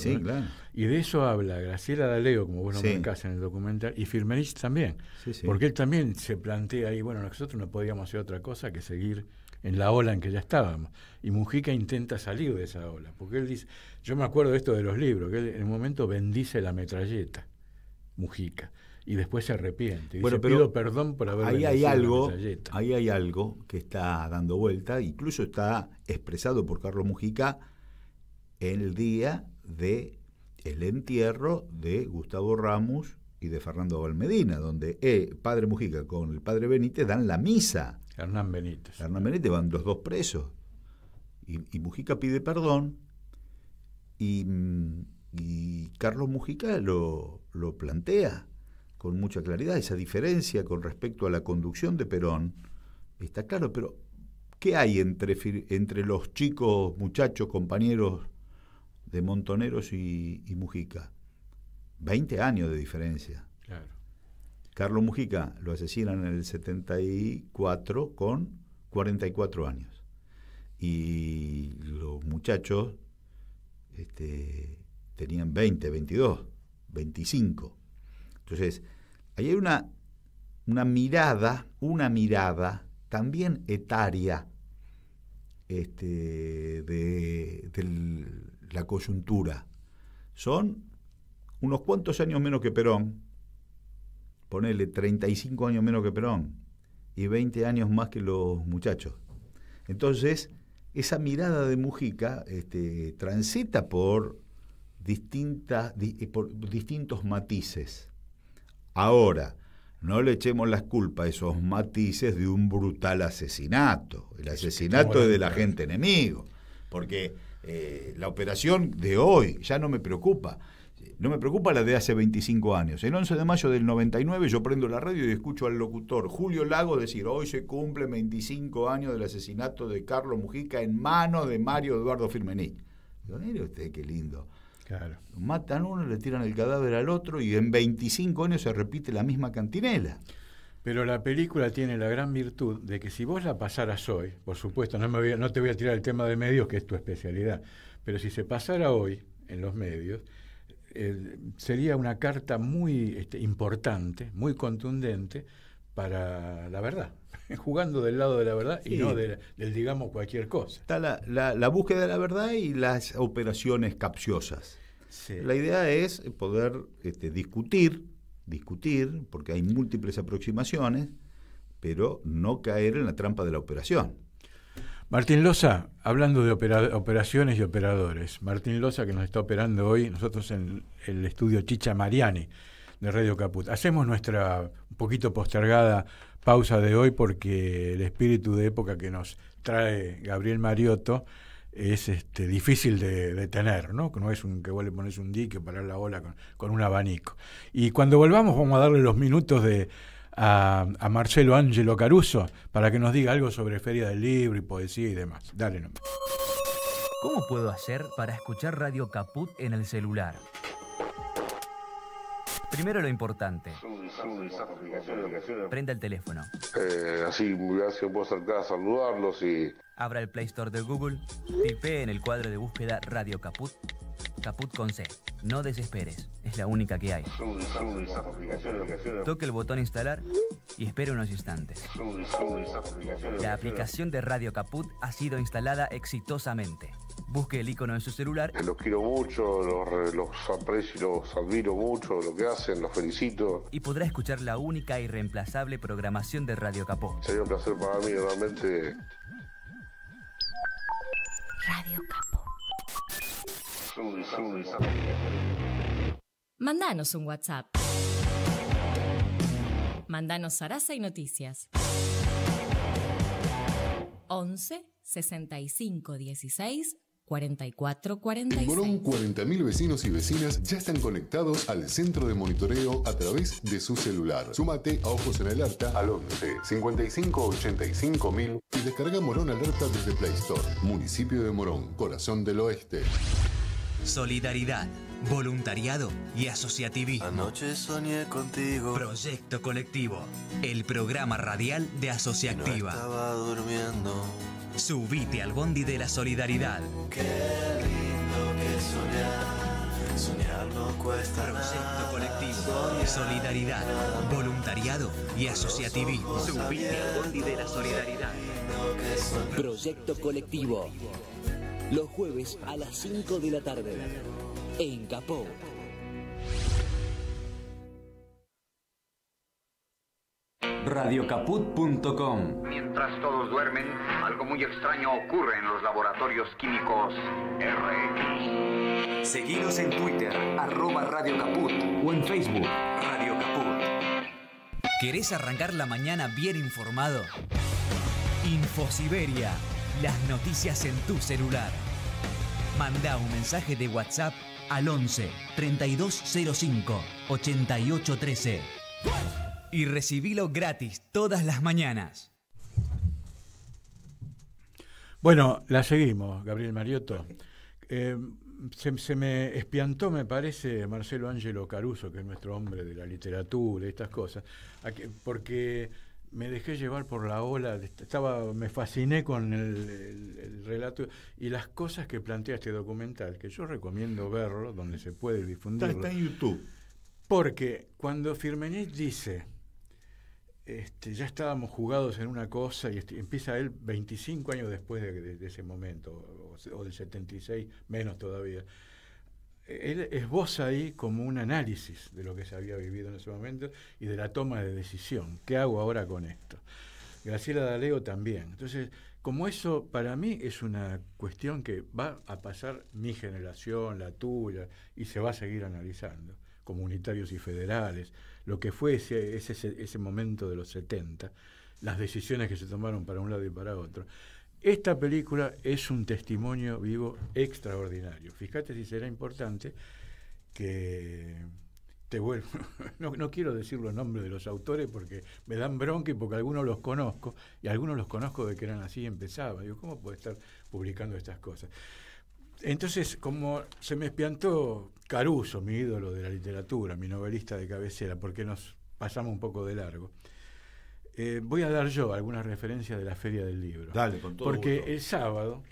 Y, de eso habla Graciela D'Aleo, como vos lo sí. en el documental, y Firmenich también, porque él también se plantea ahí, bueno, nosotros no podíamos hacer otra cosa que seguir en la ola en que ya estábamos. Y Mujica intenta salir de esa ola, porque él dice, yo me acuerdo de esto de los libros, que en un momento bendice la metralleta, Mujica, y después se arrepiente. Y dice, pido perdón por haber ahí hay algo, la metralleta. Ahí hay algo que está dando vuelta, incluso está expresado por Carlos Mujica, el día de el entierro de Gustavo Ramos y de Fernando Valmedina, donde el eh, padre Mujica con el padre Benítez dan la misa. Hernán Benítez. Hernán Benítez van los dos presos. Y, Mujica pide perdón y, mm, y Carlos Mujica lo, lo, plantea con mucha claridad, esa diferencia con respecto a la conducción de Perón. Está claro, pero ¿qué hay entre, entre los chicos, muchachos, compañeros de Montoneros y, Mujica. 20 años de diferencia. Claro. Carlos Mujica lo asesinan en el 74 con 44 años. Y los muchachos este, tenían 20, 22, 25. Entonces, ahí hay una, una mirada, una mirada también etaria este, de, del, la coyuntura. Son unos cuantos años menos que Perón, ponele 35 años menos que Perón y 20 años más que los muchachos. Entonces, esa mirada de Mujica este, transita por, distintas, eh, por distintos matices. Ahora, no le echemos las culpas a esos matices de un brutal asesinato. El asesinato es de la gente enemigo. Porque eh, la operación de hoy ya no me preocupa. No me preocupa la de hace 25 años. El 11 de mayo del 99 yo prendo la radio y escucho al locutor Julio Lago decir, hoy se cumple 25 años del asesinato de Carlos Mujica en manos de Mario Eduardo Firmení. Digo, mire usted qué lindo. Claro. Matan uno, le tiran el cadáver al otro y en 25 años se repite la misma cantinela. Pero la película tiene la gran virtud de que si vos la pasaras hoy, por supuesto, no, me no te voy a tirar el tema de medios, que es tu especialidad, pero si se pasara hoy en los medios, eh, sería una carta muy este, importante, muy contundente para la verdad, jugando del lado de la verdad y no del, digamos, cualquier cosa. Está la, búsqueda de la verdad y las operaciones capciosas. La idea es poder este, discutir discutir, porque hay múltiples aproximaciones, pero no caer en la trampa de la operación. Martín Loza, hablando de operaciones y operadores, Martín Loza que nos está operando hoy, nosotros en el estudio Chicha Mariani de Radio Caput. Hacemos nuestra un poquito postergada pausa de hoy porque el espíritu de época que nos trae Gabriel Mariotto es este, difícil de, tener, ¿no? No es un que vos le pones un dique parar la ola con, un abanico. Y cuando volvamos vamos a darle los minutos a, a Marcelo Ángelo Caruso para que nos diga algo sobre Feria del Libro y poesía y demás. Dale nomás. ¿Cómo puedo hacer para escuchar Radio Caput en el celular? Primero lo importante. Prenda el teléfono. Eh, así, gracias por acercar a saludarlos y... Abra el Play Store de Google, tipee en el cuadro de búsqueda Radio Caput Caput con C. No desesperes, es la única que hay. Toque el botón instalar y espere unos instantes. La aplicación de Radio Caput ha sido instalada exitosamente. Busque el icono en su celular. Los quiero mucho, los, los aprecio, los admiro mucho, lo que hacen, los felicito. Y podrá escuchar la única y reemplazable programación de Radio Caput. Sería un placer para mí realmente Radio Caput. Mandanos un WhatsApp. Mandanos Sarasa y Noticias. 11 65 16 44 46. En Morón, 40.000 vecinos y vecinas ya están conectados al centro de monitoreo a través de su celular. Súmate a Ojos en Alerta al 11 55 85 y descarga Morón Alerta desde Play Store. Municipio de Morón, corazón del oeste solidaridad, voluntariado y asociativismo. Anoche soñé contigo. Proyecto Colectivo, el programa radial de Asociativa Subite al bondi de la solidaridad. Qué lindo que soñar, soñar no cuesta Proyecto Colectivo, solidaridad, voluntariado y asociativismo. Subite al bondi de la solidaridad. Proyecto Colectivo los jueves a las 5 de la tarde en Capó. Radiocaput.com Mientras todos duermen, algo muy extraño ocurre en los laboratorios químicos RX. Seguinos en Twitter, arroba Radio o en Facebook, Radio Caput. ¿Querés arrancar la mañana bien informado? Infosiberia, las noticias en tu celular. Manda un mensaje de WhatsApp al 11 3205 8813 y recibilo gratis todas las mañanas. Bueno, la seguimos, Gabriel Mariotto. Eh, se, se, me espiantó, me parece, Marcelo Ángelo Caruso, que es nuestro hombre de la literatura y estas cosas, porque me dejé llevar por la ola, estaba, me fasciné con el, relato y las cosas que plantea este documental, que yo recomiendo verlo, donde se puede difundir. Está, en YouTube. Porque cuando Firmenich dice, este, ya estábamos jugados en una cosa, y este, empieza él 25 años después de, ese momento, o del 76, menos todavía, él esboza ahí como un análisis de lo que se había vivido en ese momento y de la toma de decisión. ¿Qué hago ahora con esto? Graciela D'Aleo también. Entonces, como eso para mí es una cuestión que va a pasar mi generación, la tuya, y se va a seguir analizando, comunitarios y federales, lo que fue ese, ese, ese momento de los 70, las decisiones que se tomaron para un lado y para otro. Esta película es un testimonio vivo extraordinario. Fíjate si será importante que te vuelvo. No, quiero decir los nombres de los autores porque me dan bronca porque algunos los conozco y algunos los conozco de que eran así y empezaba. Digo, ¿cómo puede estar publicando estas cosas? Entonces, como se me espiantó Caruso, mi ídolo de la literatura, mi novelista de cabecera, porque nos pasamos un poco de largo eh, voy a dar yo algunas referencias de la Feria del Libro. Dale, con todo Porque el sábado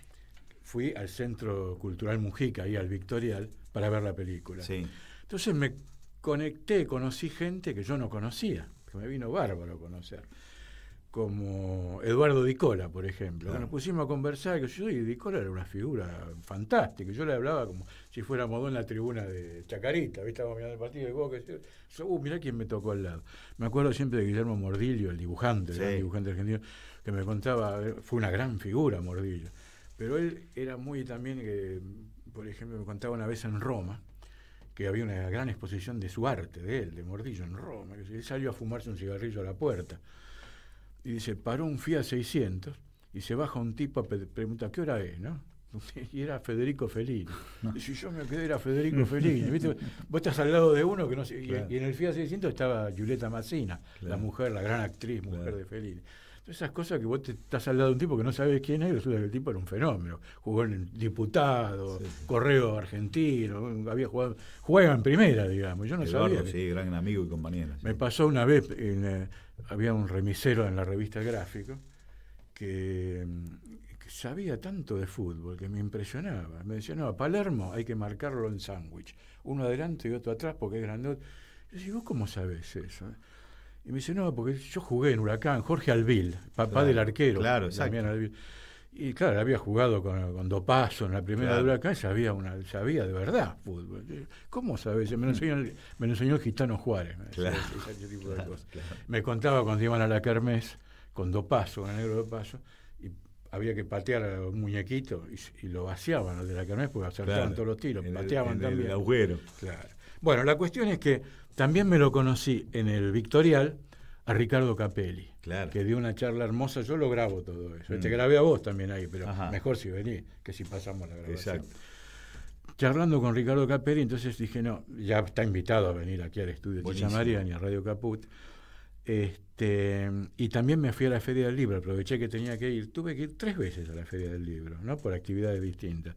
fui al Centro Cultural Mujica, y al Victorial, para ver la película. Entonces me conecté, conocí gente que yo no conocía, que me vino bárbaro conocer como Eduardo Dicola, por ejemplo. Nos pusimos a conversar, que yo y Dicola era una figura fantástica, yo le hablaba como si fuéramos dos en la tribuna de Chacarita, Estábamos mirando el partido de Boca, yo, uh, mirá quién me tocó al lado. Me acuerdo siempre de Guillermo Mordillo, el dibujante, el dibujante argentino, que me contaba, eh, fue una gran figura Mordillo, pero él era muy también, que, eh, por ejemplo, me contaba una vez en Roma, que había una gran exposición de su arte, de él, de Mordillo en Roma, que él salió a fumarse un cigarrillo a la puerta y dice, paró un Fiat 600 y se baja un tipo a pregunta, ¿qué hora es? ¿no? Y era Federico Felini. Y si yo me quedé, era Federico Fellini. Vos estás al lado de uno que no sé. Y, en el Fiat 600 estaba Julieta Massina, la mujer, la gran actriz, mujer de Felini. Esas cosas que vos te estás al lado de un tipo que no sabes quién es y resulta que el tipo era un fenómeno. Jugó en diputado, correo argentino, había jugado, juega en primera, digamos. Yo no sabía. sí, gran amigo y compañero. Me pasó una vez, había un remisero en la revista Gráfico mm, que, sabía tanto de fútbol que me impresionaba. Me decía, no, Palermo hay que marcarlo en sándwich, uno adelante y otro atrás porque es grandote. yo digo, ¿cómo sabes eso? Eh?". Y me dice, no, porque yo jugué en Huracán, Jorge Alvil, papá del arquero. Claro, Y claro, había jugado con, con Dopaso en la primera de Huracán, sabía, una, sabía de verdad fútbol. ¿Cómo sabes? Mm. Me lo enseñó, Gitano Juárez. Claro, Me contaba cuando iban a la con Dopaso, con el negro Dopaso, y había que patear a un muñequito y, lo vaciaban los de la Kermés porque acertaban todos los tiros, pateaban también. El agujero. Claro. Bueno, la cuestión es que también me lo conocí en el Victorial a Ricardo Capelli, que dio una charla hermosa. Yo lo grabo todo eso. Te grabé mm. a vos también ahí, pero mejor si venís que si pasamos la grabación. Exacto. Charlando con Ricardo Capelli, entonces dije, no, ya está invitado a venir aquí al estudio de Marian y a Radio Caput. Este, y también me fui a la Feria del Libro, aproveché que tenía que ir. Tuve que ir tres veces a la Feria del Libro, ¿no? Por actividades distintas.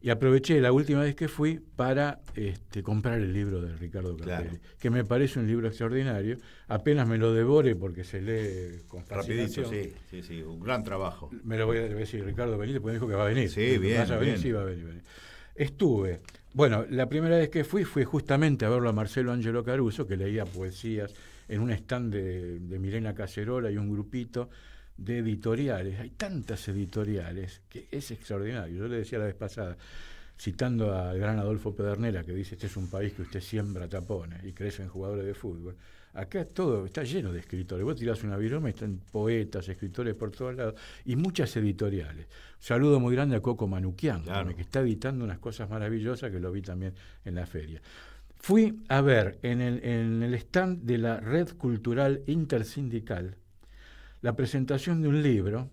Y aproveché la última vez que fui para este, comprar el libro de Ricardo Capelli, que me parece un libro extraordinario. Apenas me lo devore porque se lee con Rapidito, sí, sí, sí, un gran trabajo. Me lo voy a decir, Ricardo Benítez, porque dijo que va a venir. Sí, bien, bien. va a venir, Estuve. Bueno, la primera vez que fui fue justamente a verlo a Marcelo Angelo Caruso, que leía poesías en un stand de, de Milena Cacerola y un grupito de editoriales. Hay tantas editoriales que es extraordinario. Yo le decía la vez pasada, citando al gran Adolfo Pedernera, que dice, este es un país que usted siembra tapones y crece en jugadores de fútbol. Acá todo está lleno de escritores. Vos tirás una viroma y están poetas, escritores por todos lados y muchas editoriales. saludo muy grande a Coco Manuquian, que está editando unas cosas maravillosas que lo vi también en la feria. Fui a ver en el, en el stand de la Red Cultural Intersindical, la presentación de un libro,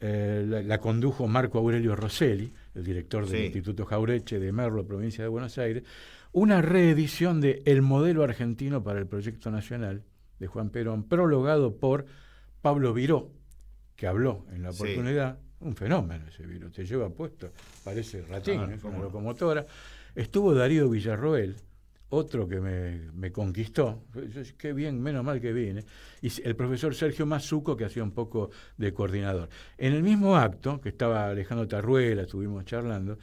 eh, la, condujo Marco Aurelio Rosselli, el director del Instituto Jaureche de Merlo, provincia de Buenos Aires, una reedición de El modelo argentino para el proyecto nacional de Juan Perón, prologado por Pablo Viró, que habló en la oportunidad, un fenómeno ese Viró, te lleva puesto, parece ratín, ah, ¿eh? como locomotora. Estuvo Darío Villarroel, otro que me, conquistó, qué bien, menos mal que vine, y el profesor Sergio Mazuco, que hacía un poco de coordinador. En el mismo acto, que estaba Alejandro Tarruela, estuvimos charlando,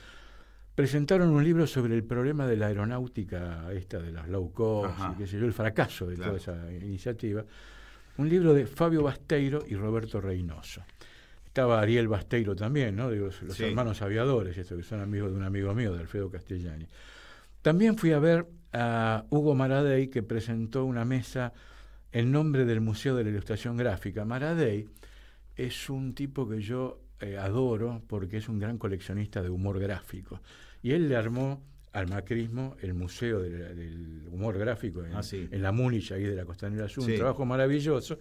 presentaron un libro sobre el problema de la aeronáutica, esta de las low cost, y el fracaso de toda esa iniciativa. Un libro de Fabio Basteiro y Roberto Reynoso. Estaba Ariel Basteiro también, ¿no? los hermanos aviadores, esto, que son amigos de un amigo mío, de Alfredo Castellani. También fui a ver a Hugo Maradei, que presentó una mesa en nombre del Museo de la Ilustración Gráfica. Maradei es un tipo que yo eh, adoro porque es un gran coleccionista de humor gráfico. Y él le armó al macrismo el Museo del Humor Gráfico ah, en, la Múnich, ahí de la Costanera Sur. Un trabajo maravilloso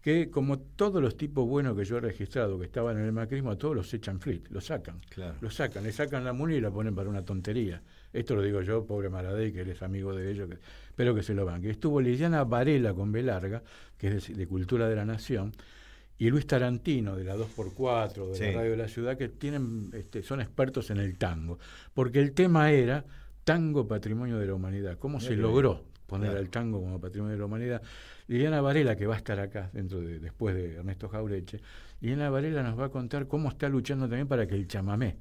que, como todos los tipos buenos que yo he registrado que estaban en el macrismo, a todos los echan flit, los sacan. Los sacan, le sacan la Múnich y la ponen para una tontería esto lo digo yo, pobre Maradei, que él es amigo de ellos, que, pero que se lo banque. Estuvo Liliana Varela con Belarga, que es de, Cultura de la Nación, y Luis Tarantino, de la 2x4, de la Radio de la Ciudad, que tienen, este, son expertos en el tango, porque el tema era tango patrimonio de la humanidad, cómo se logró. poner al tango como patrimonio de la humanidad. Liliana Varela, que va a estar acá dentro de, después de Ernesto Jaureche, Liliana Varela nos va a contar cómo está luchando también para que el chamamé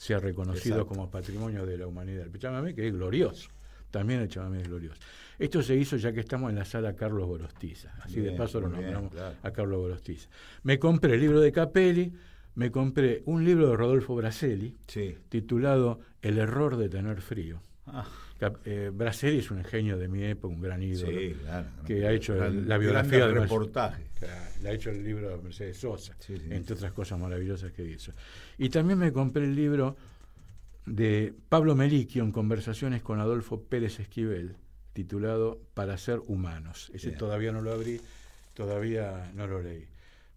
sea reconocido como patrimonio de la humanidad. El chamamé que es glorioso. También el chamamé es glorioso. Esto se hizo ya que estamos en la sala Carlos Borostiza, Así de paso lo nombramos a Carlos Borostiza. Me compré el libro de Capelli, me compré un libro de Rodolfo Braselli titulado El error de tener frío. Ah. Eh, es un ingenio de mi época, un gran ídolo. que ha hecho la biografía del reportaje. ha hecho el libro de Mercedes Sosa, entre otras cosas maravillosas que hizo. Y también me compré el libro de Pablo Meliquio en conversaciones con Adolfo Pérez Esquivel, titulado Para ser humanos. Ese todavía no lo abrí, todavía no lo leí.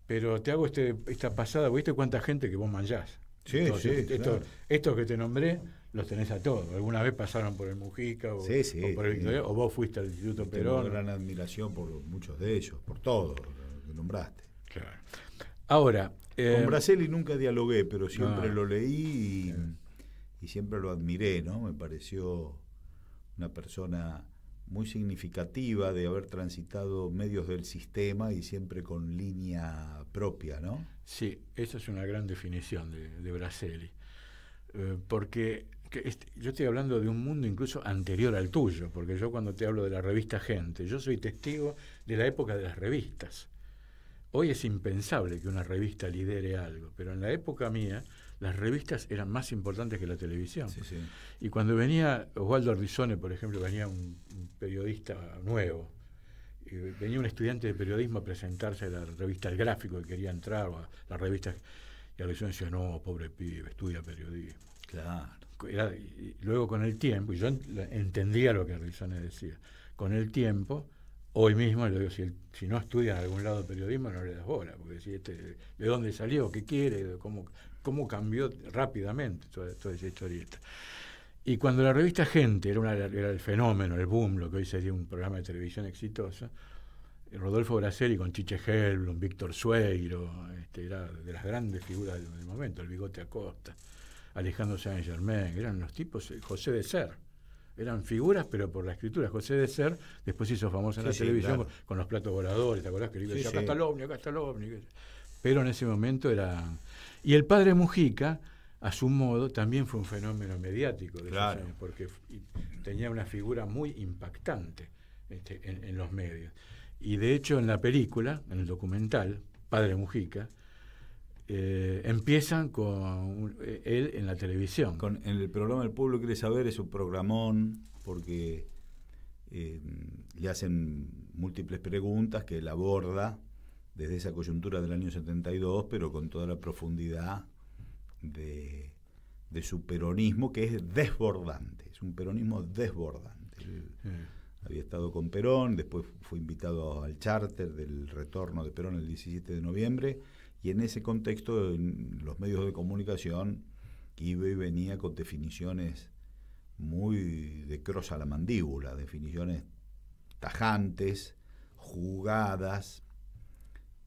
Pero te hago este, esta pasada, ¿viste cuánta gente que vos manjás? Sí, sí. Esto, Estos que te nombré los tenés a todos. Alguna vez pasaron por el Mujica o, por el Victoria, o vos fuiste al Instituto Perón. Tengo gran admiración por muchos de ellos, por todos lo nombraste. Claro. Ahora. Eh, con Braseli nunca dialogué, pero siempre ah. lo leí y, siempre lo admiré, ¿no? Me pareció una persona muy significativa de haber transitado medios del sistema y siempre con línea propia, ¿no? Sí, esa es una gran definición de, de eh, porque este, yo estoy hablando de un mundo incluso anterior al tuyo, porque yo cuando te hablo de la revista Gente, yo soy testigo de la época de las revistas. Hoy es impensable que una revista lidere algo, pero en la época mía las revistas eran más importantes que la televisión. Y cuando venía Osvaldo Arrizone por ejemplo, venía un, periodista nuevo, y venía un estudiante de periodismo a presentarse a la revista El Gráfico que quería entrar, o a la revista, y Arrizone decía, no, pobre pibe, estudia periodismo. Claro luego con el tiempo, y yo entendía lo que Rizones decía, con el tiempo, hoy mismo le digo, si, no estudias en algún lado periodismo, no le das bola, porque si este, de dónde salió, qué quiere, cómo, cambió rápidamente toda, esa historieta. Y cuando la revista Gente era, una, era, el fenómeno, el boom, lo que hoy sería un programa de televisión exitoso, Rodolfo Braceri con Chiche un Víctor Sueiro, este, era de las grandes figuras del, del momento, el Bigote Acosta. Alejandro Saint Germain, eran los tipos, eh, José de Ser. Eran figuras, pero por la escritura. José de Ser después hizo famoso en la televisión con, los platos voladores, ¿te acordás? Que le acá está Pero en ese momento era... Y el padre Mujica, a su modo, también fue un fenómeno mediático, porque tenía una figura muy impactante este, en los medios. Y de hecho en la película, en el documental, Padre Mujica, eh, empiezan con eh, él en la televisión. en el programa El Pueblo Quiere Saber es un programón porque eh, le hacen múltiples preguntas que él aborda desde esa coyuntura del año 72, pero con toda la profundidad de, su peronismo, que es desbordante, es un peronismo desbordante. Había estado con Perón, después fue invitado al charter del retorno de Perón el 17 de noviembre, y en ese contexto, en los medios de comunicación iba y venía con definiciones muy de cross a la mandíbula, definiciones tajantes, jugadas,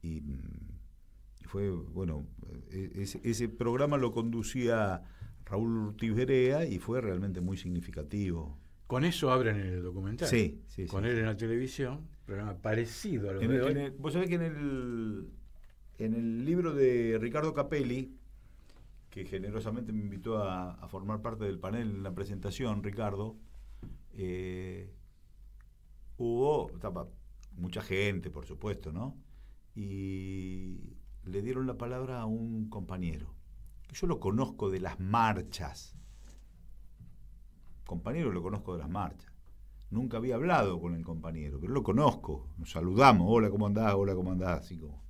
y, mm, fue, bueno, e, ese, programa lo conducía Raúl Tiberea y fue realmente muy significativo. Con eso abren el documental. Sí, sí Con él en la televisión, programa parecido Vos sabés que en el en el libro de Ricardo Capelli, que generosamente me invitó a, formar parte del panel en la presentación, Ricardo, eh, hubo mucha gente, por supuesto, ¿no? Y le dieron la palabra a un compañero, yo lo conozco de las marchas. Compañero lo conozco de las marchas. Nunca había hablado con el compañero, pero lo conozco. Nos saludamos, hola, ¿cómo andás? Hola, ¿cómo andás? Así como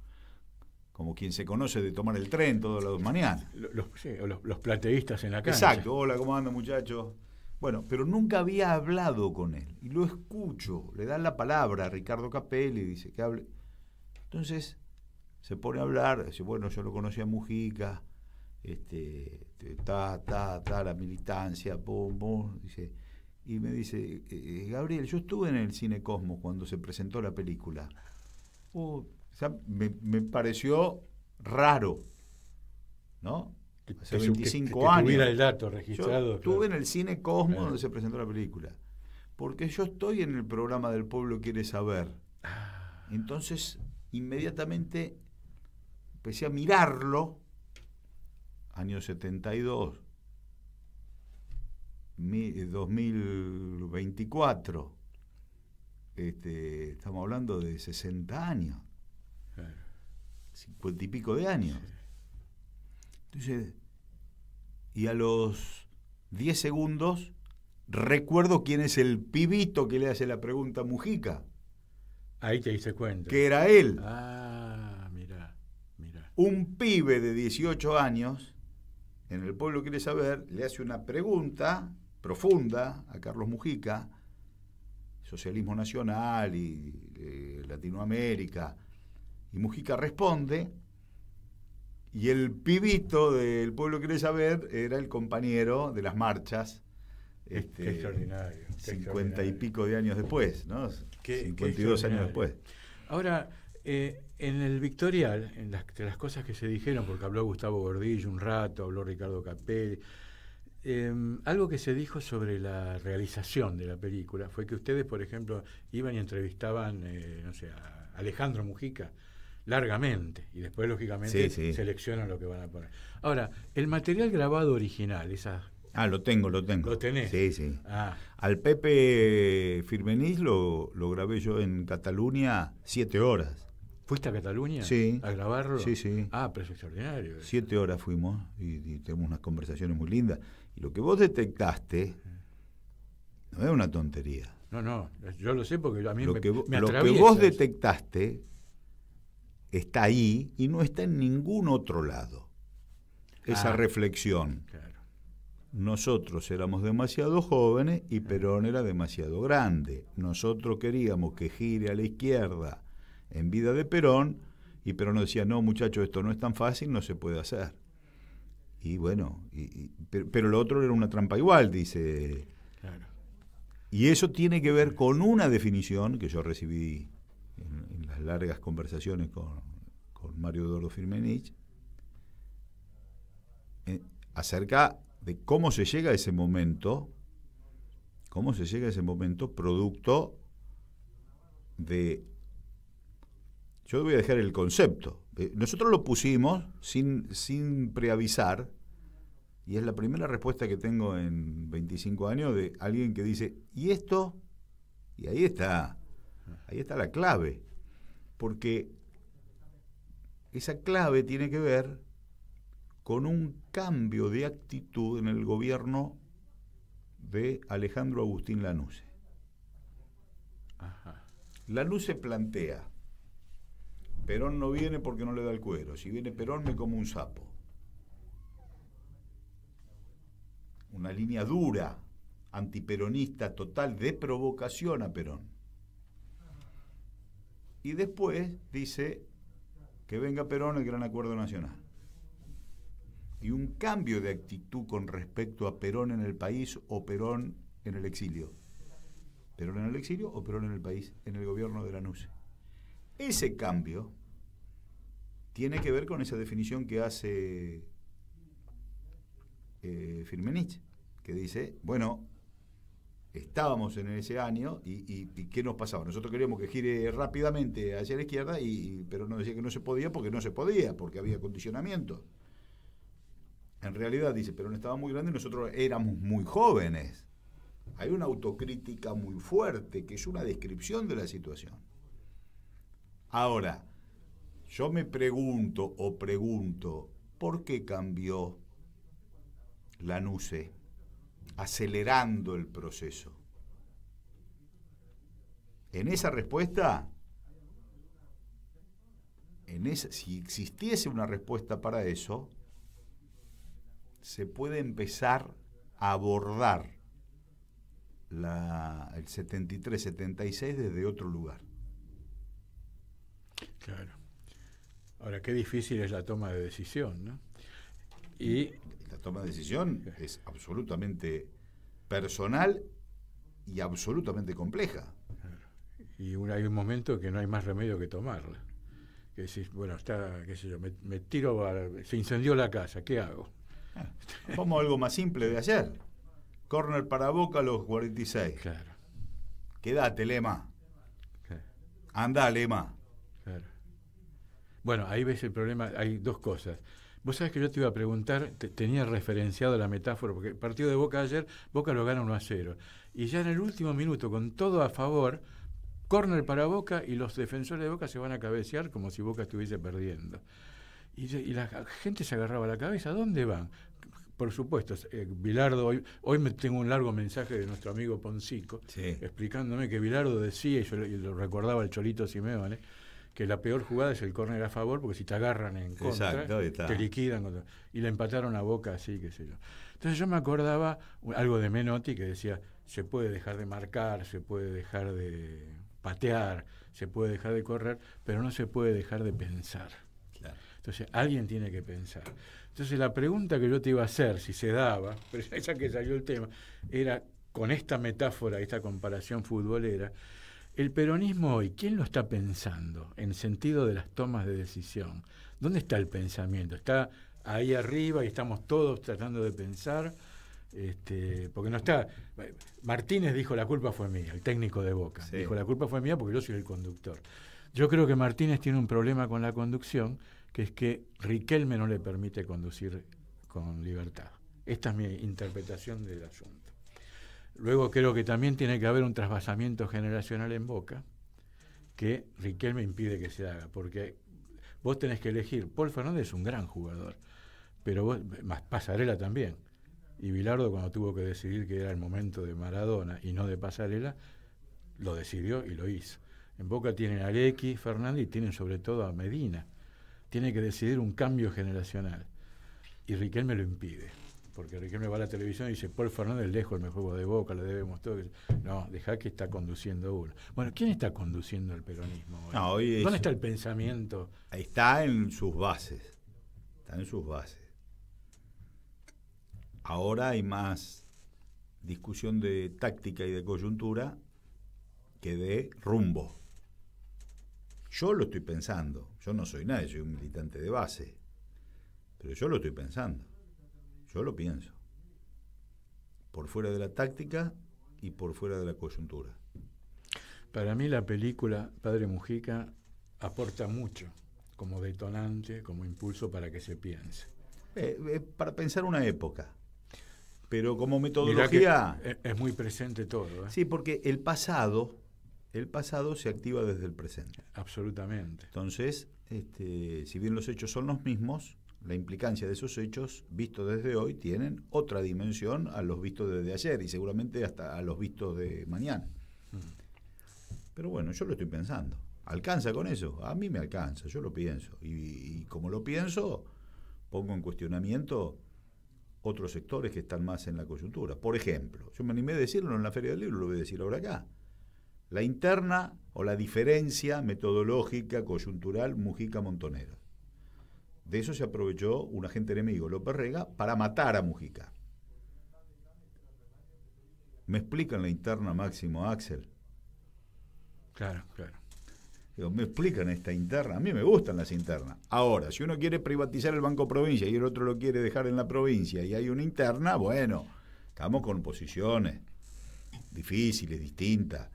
como quien se conoce de tomar el tren todos los mañanas. Los, sí, los, los, plateístas en la calle. Exacto, hola, ¿cómo andan muchachos? Bueno, pero nunca había hablado con él y lo escucho, le dan la palabra a Ricardo Capelli, dice que hable. Entonces se pone a hablar, dice, bueno, yo lo conocí a Mujica, este, ta, ta, ta, la militancia, pum, dice, y me dice, eh, eh, Gabriel, yo estuve en el Cine Cosmos cuando se presentó la película. Oh, o sea, me, pareció raro, ¿no? Hace 25 años. que, años. el dato registrado. estuve en el cine Cosmo donde se presentó la película. Porque yo estoy en el programa del pueblo quiere saber. Ah. Entonces, inmediatamente empecé a mirarlo. Año 72. 2024. Eh, este, estamos hablando de 60 años. Cincuenta y pico de años. Entonces, y a los 10 segundos recuerdo quién es el pibito que le hace la pregunta a Mujica. Ahí te hice cuenta. Que era él. Ah, mira, mira. Un pibe de 18 años, en el pueblo quiere saber, le hace una pregunta profunda a Carlos Mujica, socialismo nacional y eh, Latinoamérica, y Mujica responde, y el pibito del pueblo quiere saber era el compañero de las marchas. Este, extraordinario. y pico de años después, ¿no? ¿Cincuenta 52 años después. Ahora, eh, en el Victorial, en las, cosas que se dijeron, porque habló Gustavo Gordillo un rato, habló Ricardo Capelli, em, algo que se dijo sobre la realización de la película fue que ustedes, por ejemplo, iban y entrevistaban, eh, no sé, a Alejandro Mujica, largamente y después lógicamente seleccionan lo que van a poner. Ahora, el material grabado original, esa Ah, lo tengo, lo tengo. ¿Lo tenés? Sí, sí. Ah. Al Pepe Firmenís lo, lo grabé yo en Cataluña siete horas. ¿Fuiste a Cataluña? Sí. ¿A grabarlo? Sí, sí. Ah, pero es extraordinario. Siete horas fuimos y, tuvimos tenemos unas conversaciones muy lindas. Y lo que vos detectaste no es una tontería. No, no, yo lo sé porque a mí lo me, que, Lo que vos detectaste está ahí y no está en ningún otro lado. Esa ah, reflexión. Nosotros éramos demasiado jóvenes y ah. Perón era demasiado grande. Nosotros queríamos que gire a la izquierda en vida de Perón y Perón nos decía, no muchachos, esto no es tan fácil, no se puede hacer. Y bueno, pero, lo otro era una trampa igual, dice. Y eso tiene que ver con una definición que yo recibí en las largas conversaciones con, Mario Eduardo Firmenich, eh, acerca de cómo se llega a ese momento, cómo se llega a ese momento producto de... Yo voy a dejar el concepto. nosotros lo pusimos sin, sin preavisar, y es la primera respuesta que tengo en 25 años de alguien que dice, ¿y esto? Y ahí está, ahí está la clave. Porque esa clave tiene que ver con un cambio de actitud en el gobierno de Alejandro Agustín Lanusse. Lanús Lanusse plantea, Perón no viene porque no le da el cuero, si viene Perón me como un sapo. Una línea dura, antiperonista total, de provocación a Perón. Y después dice, que venga Perón el gran acuerdo nacional. Y un cambio de actitud con respecto a Perón en el país o Perón en el exilio. Perón en el exilio o Perón en el país, en el gobierno de Lanús. Ese cambio tiene que ver con esa definición que hace eh, Firmenich, que dice, bueno, estábamos en ese año y, qué nos pasaba. Nosotros queríamos que gire rápidamente hacia la izquierda, y, pero nos decía que no se podía porque no se podía, porque había condicionamiento En realidad, dice, pero no estaba muy grande y nosotros éramos muy jóvenes. Hay una autocrítica muy fuerte que es una descripción de la situación. Ahora, yo me pregunto o pregunto, ¿por qué cambió la NUCE? acelerando el proceso. En esa respuesta, en esa, si existiese una respuesta para eso, se puede empezar a abordar el 73-76 desde otro lugar. Claro. Ahora, qué difícil es la toma de decisión, ¿no? Y toma de decisión es absolutamente personal y absolutamente compleja. Y hay un momento que no hay más remedio que tomarla. Que decís, bueno, está, qué sé yo, me, tiro, se incendió la casa, ¿qué hago? Ah, algo más simple de ayer. Corner para Boca los 46. Claro. Quédate, Lema. Anda, Lema. Claro. Bueno, ahí ves el problema, hay dos cosas. Vos sabés que yo te iba a preguntar, tenía referenciado la metáfora, porque el partido de Boca ayer, Boca lo gana 1 a 0. Y ya en el último minuto, con todo a favor, córner para Boca y los defensores de Boca se van a cabecear como si Boca estuviese perdiendo. Y, la gente se agarraba la cabeza, ¿dónde van? Por supuesto, Vilardo, eh, hoy, hoy me tengo un largo mensaje de nuestro amigo Poncico, explicándome que Vilardo decía, y yo lo recordaba el Cholito Simeone, que la peor jugada es el córner a favor, porque si te agarran en contra, te liquidan. y le empataron a boca así, qué sé yo. Entonces yo me acordaba algo de Menotti que decía, se puede dejar de marcar, se puede dejar de patear, se puede dejar de correr, pero no se puede dejar de pensar. Claro. Entonces alguien tiene que pensar. Entonces la pregunta que yo te iba a hacer, si se daba, pero esa que salió el tema, era con esta metáfora, esta comparación futbolera, el peronismo hoy, ¿quién lo está pensando en sentido de las tomas de decisión? ¿Dónde está el pensamiento? ¿Está ahí arriba y estamos todos tratando de pensar? Este, porque no está. Martínez dijo la culpa fue mía, el técnico de Boca. Dijo la culpa fue mía porque yo soy el conductor. Yo creo que Martínez tiene un problema con la conducción, que es que Riquelme no le permite conducir con libertad. Esta es mi interpretación del asunto. Luego creo que también tiene que haber un trasvasamiento generacional en Boca, que Riquelme impide que se haga, porque vos tenés que elegir. Paul Fernández es un gran jugador, pero vos, más Pasarela también. Y Bilardo, cuando tuvo que decidir que era el momento de Maradona y no de Pasarela, lo decidió y lo hizo. En Boca tienen a Lecky, Fernández y tienen sobre todo a Medina. Tiene que decidir un cambio generacional. Y Riquelme lo impide porque Riquelme va a la televisión y dice, Paul Fernández lejos el juego de boca, lo debemos todo. No, deja que está conduciendo uno. Bueno, ¿quién está conduciendo el peronismo? Hoy? ¿Dónde está el pensamiento? Está en sus bases, está en sus bases. Ahora hay más discusión de táctica y de coyuntura que de rumbo. Yo lo estoy pensando, yo no soy nadie, soy un militante de base, pero yo lo estoy pensando. Yo lo pienso. Por fuera de la táctica y por fuera de la coyuntura. Para mí la película Padre Mujica aporta mucho como detonante, como impulso para que se piense. Eh, eh, para pensar una época. Pero como metodología... Eh, es muy presente todo. Sí, porque el pasado, el pasado se activa desde el presente. Absolutamente. Entonces, este, si bien los hechos son los mismos, la implicancia de esos hechos vistos desde hoy tienen otra dimensión a los vistos desde ayer y seguramente hasta a los vistos de mañana. Pero bueno, yo lo estoy pensando. ¿Alcanza con eso? A mí me alcanza, yo lo pienso. Y, y como lo pienso, pongo en cuestionamiento otros sectores que están más en la coyuntura. Por ejemplo, yo me animé a decirlo en la Feria del Libro, lo voy a decir ahora acá. La interna o la diferencia metodológica coyuntural Mujica-Montonero de eso se aprovechó un agente enemigo, López Rega, para matar a Mujica. ¿Me explican la interna, Máximo Axel? Claro, claro. me explican esta interna. A mí me gustan las internas. Ahora, si uno quiere privatizar el Banco Provincia y el otro lo quiere dejar en la provincia y hay una interna, bueno, estamos con posiciones difíciles, distintas.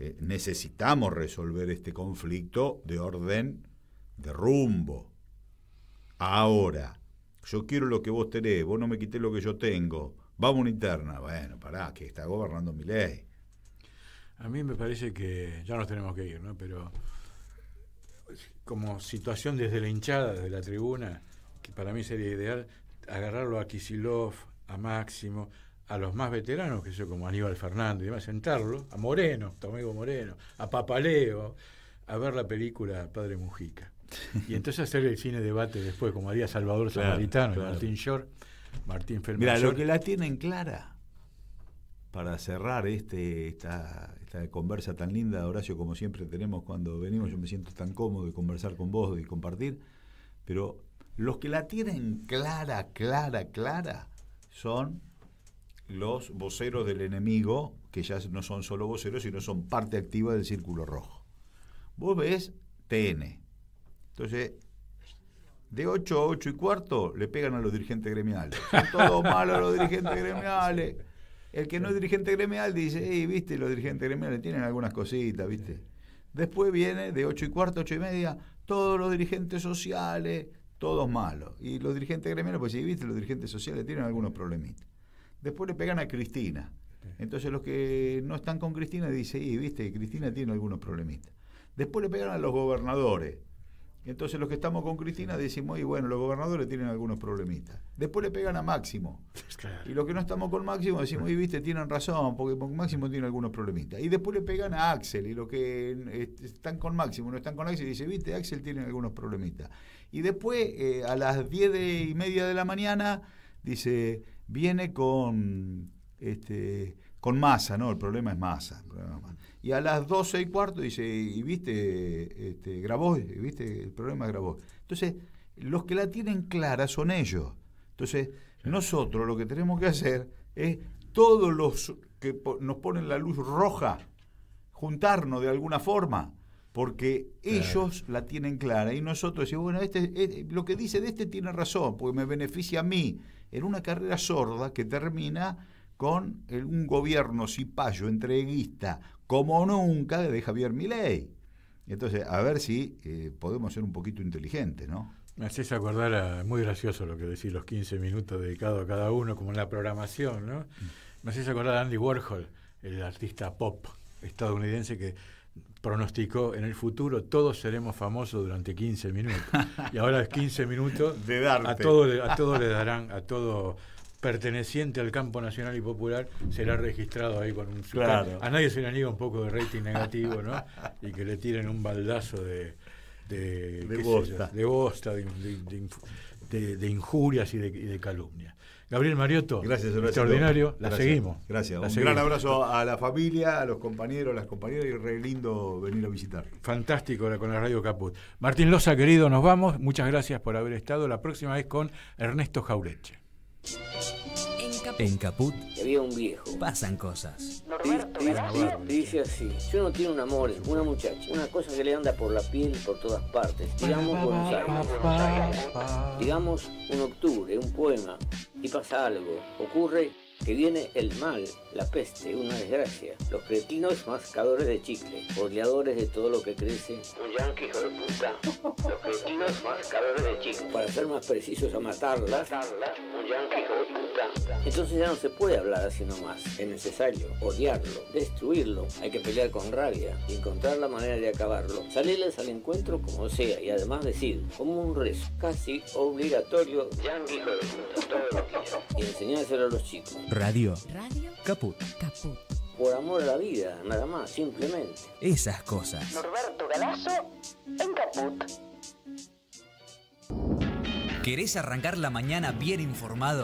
Eh, necesitamos resolver este conflicto de orden, de rumbo. Ahora, yo quiero lo que vos tenés, vos no me quité lo que yo tengo. Vamos a una interna. Bueno, pará, que está gobernando mi ley. A mí me parece que ya nos tenemos que ir, ¿no? Pero como situación desde la hinchada, desde la tribuna, que para mí sería ideal agarrarlo a Kisilov, a Máximo, a los más veteranos, que yo como Aníbal Fernández y demás, sentarlo, a Moreno, tu amigo Moreno, a Papaleo, a ver la película Padre Mujica. Y entonces hacer el cine debate después, como haría Salvador Samaritano Martín Short, Martín Fermín. Mira, lo que la tienen clara, para cerrar este, esta, esta conversa tan linda, Horacio, como siempre tenemos cuando venimos, yo me siento tan cómodo de conversar con vos, de compartir, pero los que la tienen clara, clara, clara, son los voceros del enemigo, que ya no son solo voceros, sino son parte activa del círculo rojo. Vos ves TN, entonces, de 8 a 8 y cuarto le pegan a los dirigentes gremiales. Son todos malos los dirigentes gremiales. El que no es dirigente gremial dice, ¿y viste, los dirigentes gremiales tienen algunas cositas, viste. Después viene de 8 y cuarto, 8 y media, todos los dirigentes sociales, todos malos. Y los dirigentes gremiales, pues sí, viste, los dirigentes sociales tienen algunos problemitas. Después le pegan a Cristina. Entonces los que no están con Cristina dicen, y viste, Cristina tiene algunos problemitas. Después le pegan a los gobernadores. Entonces los que estamos con Cristina decimos, y bueno, los gobernadores tienen algunos problemitas. Después le pegan a Máximo. Y los que no estamos con Máximo decimos, y viste, tienen razón, porque Máximo tiene algunos problemitas. Y después le pegan a Axel, y los que están con Máximo, no están con Axel, dice, viste, Axel tiene algunos problemitas. Y después, eh, a las diez y media de la mañana, dice, viene con, este, con masa, ¿no? El problema es masa y a las 12 y cuarto dice, y viste, este, grabó, viste, el problema grabó. Entonces, los que la tienen clara son ellos. Entonces, nosotros lo que tenemos que hacer es todos los que nos ponen la luz roja, juntarnos de alguna forma, porque ellos la tienen clara y nosotros decimos, bueno, este, eh, lo que dice de este tiene razón, porque me beneficia a mí en una carrera sorda que termina con un gobierno cipayo entreguista como nunca de Javier Milei. Entonces, a ver si eh, podemos ser un poquito inteligentes, ¿no? Me haces acordar, muy gracioso lo que decís, los 15 minutos dedicados a cada uno, como en la programación, ¿no? Mm. Me haces acordar a Andy Warhol, el artista pop estadounidense que pronosticó en el futuro todos seremos famosos durante 15 minutos. Y ahora es 15 minutos de a todos le darán a todo perteneciente al campo nacional y popular será registrado ahí con un claro. A nadie se le niega un poco de rating negativo, ¿no? Y que le tiren un baldazo de de, de bosta, de, bosta de, injurias y de, calumnia. calumnias. Gabriel Mariotto, gracias, extraordinario, la seguimos. Gracias, un gran abrazo a la familia, a los compañeros, a las compañeras y re lindo venir a visitar. Fantástico con la Radio Caput. Martín Loza, querido, nos vamos. Muchas gracias por haber estado. La próxima vez con Ernesto Jaureche. En Caput, había un viejo. Pasan cosas. dice, así: Si uno tiene un amor, una muchacha. Una cosa que le anda por la piel por todas partes. Digamos Buenos Digamos un octubre, un poema. Y pasa algo. Ocurre que viene el mal, la peste, una desgracia. Los cretinos mascadores de chicle, odiadores de todo lo que crece. Un yankee hijo de puta. Los cretinos mascadores de chicle. Para ser más precisos, a matarlas. Un yankee hijo de puta. Entonces ya no se puede hablar así nomás. Es necesario odiarlo, destruirlo. Hay que pelear con rabia encontrar la manera de acabarlo. Salirles al encuentro como sea y además decir, como un rezo casi obligatorio, yankee hijo de puta, todo lo que Y enseñárselo a los chicos Radio. Radio. Caput. Caput. Por amor a la vida, nada más, simplemente. Esas cosas. Norberto Galazo en Caput. ¿Querés arrancar la mañana bien informado?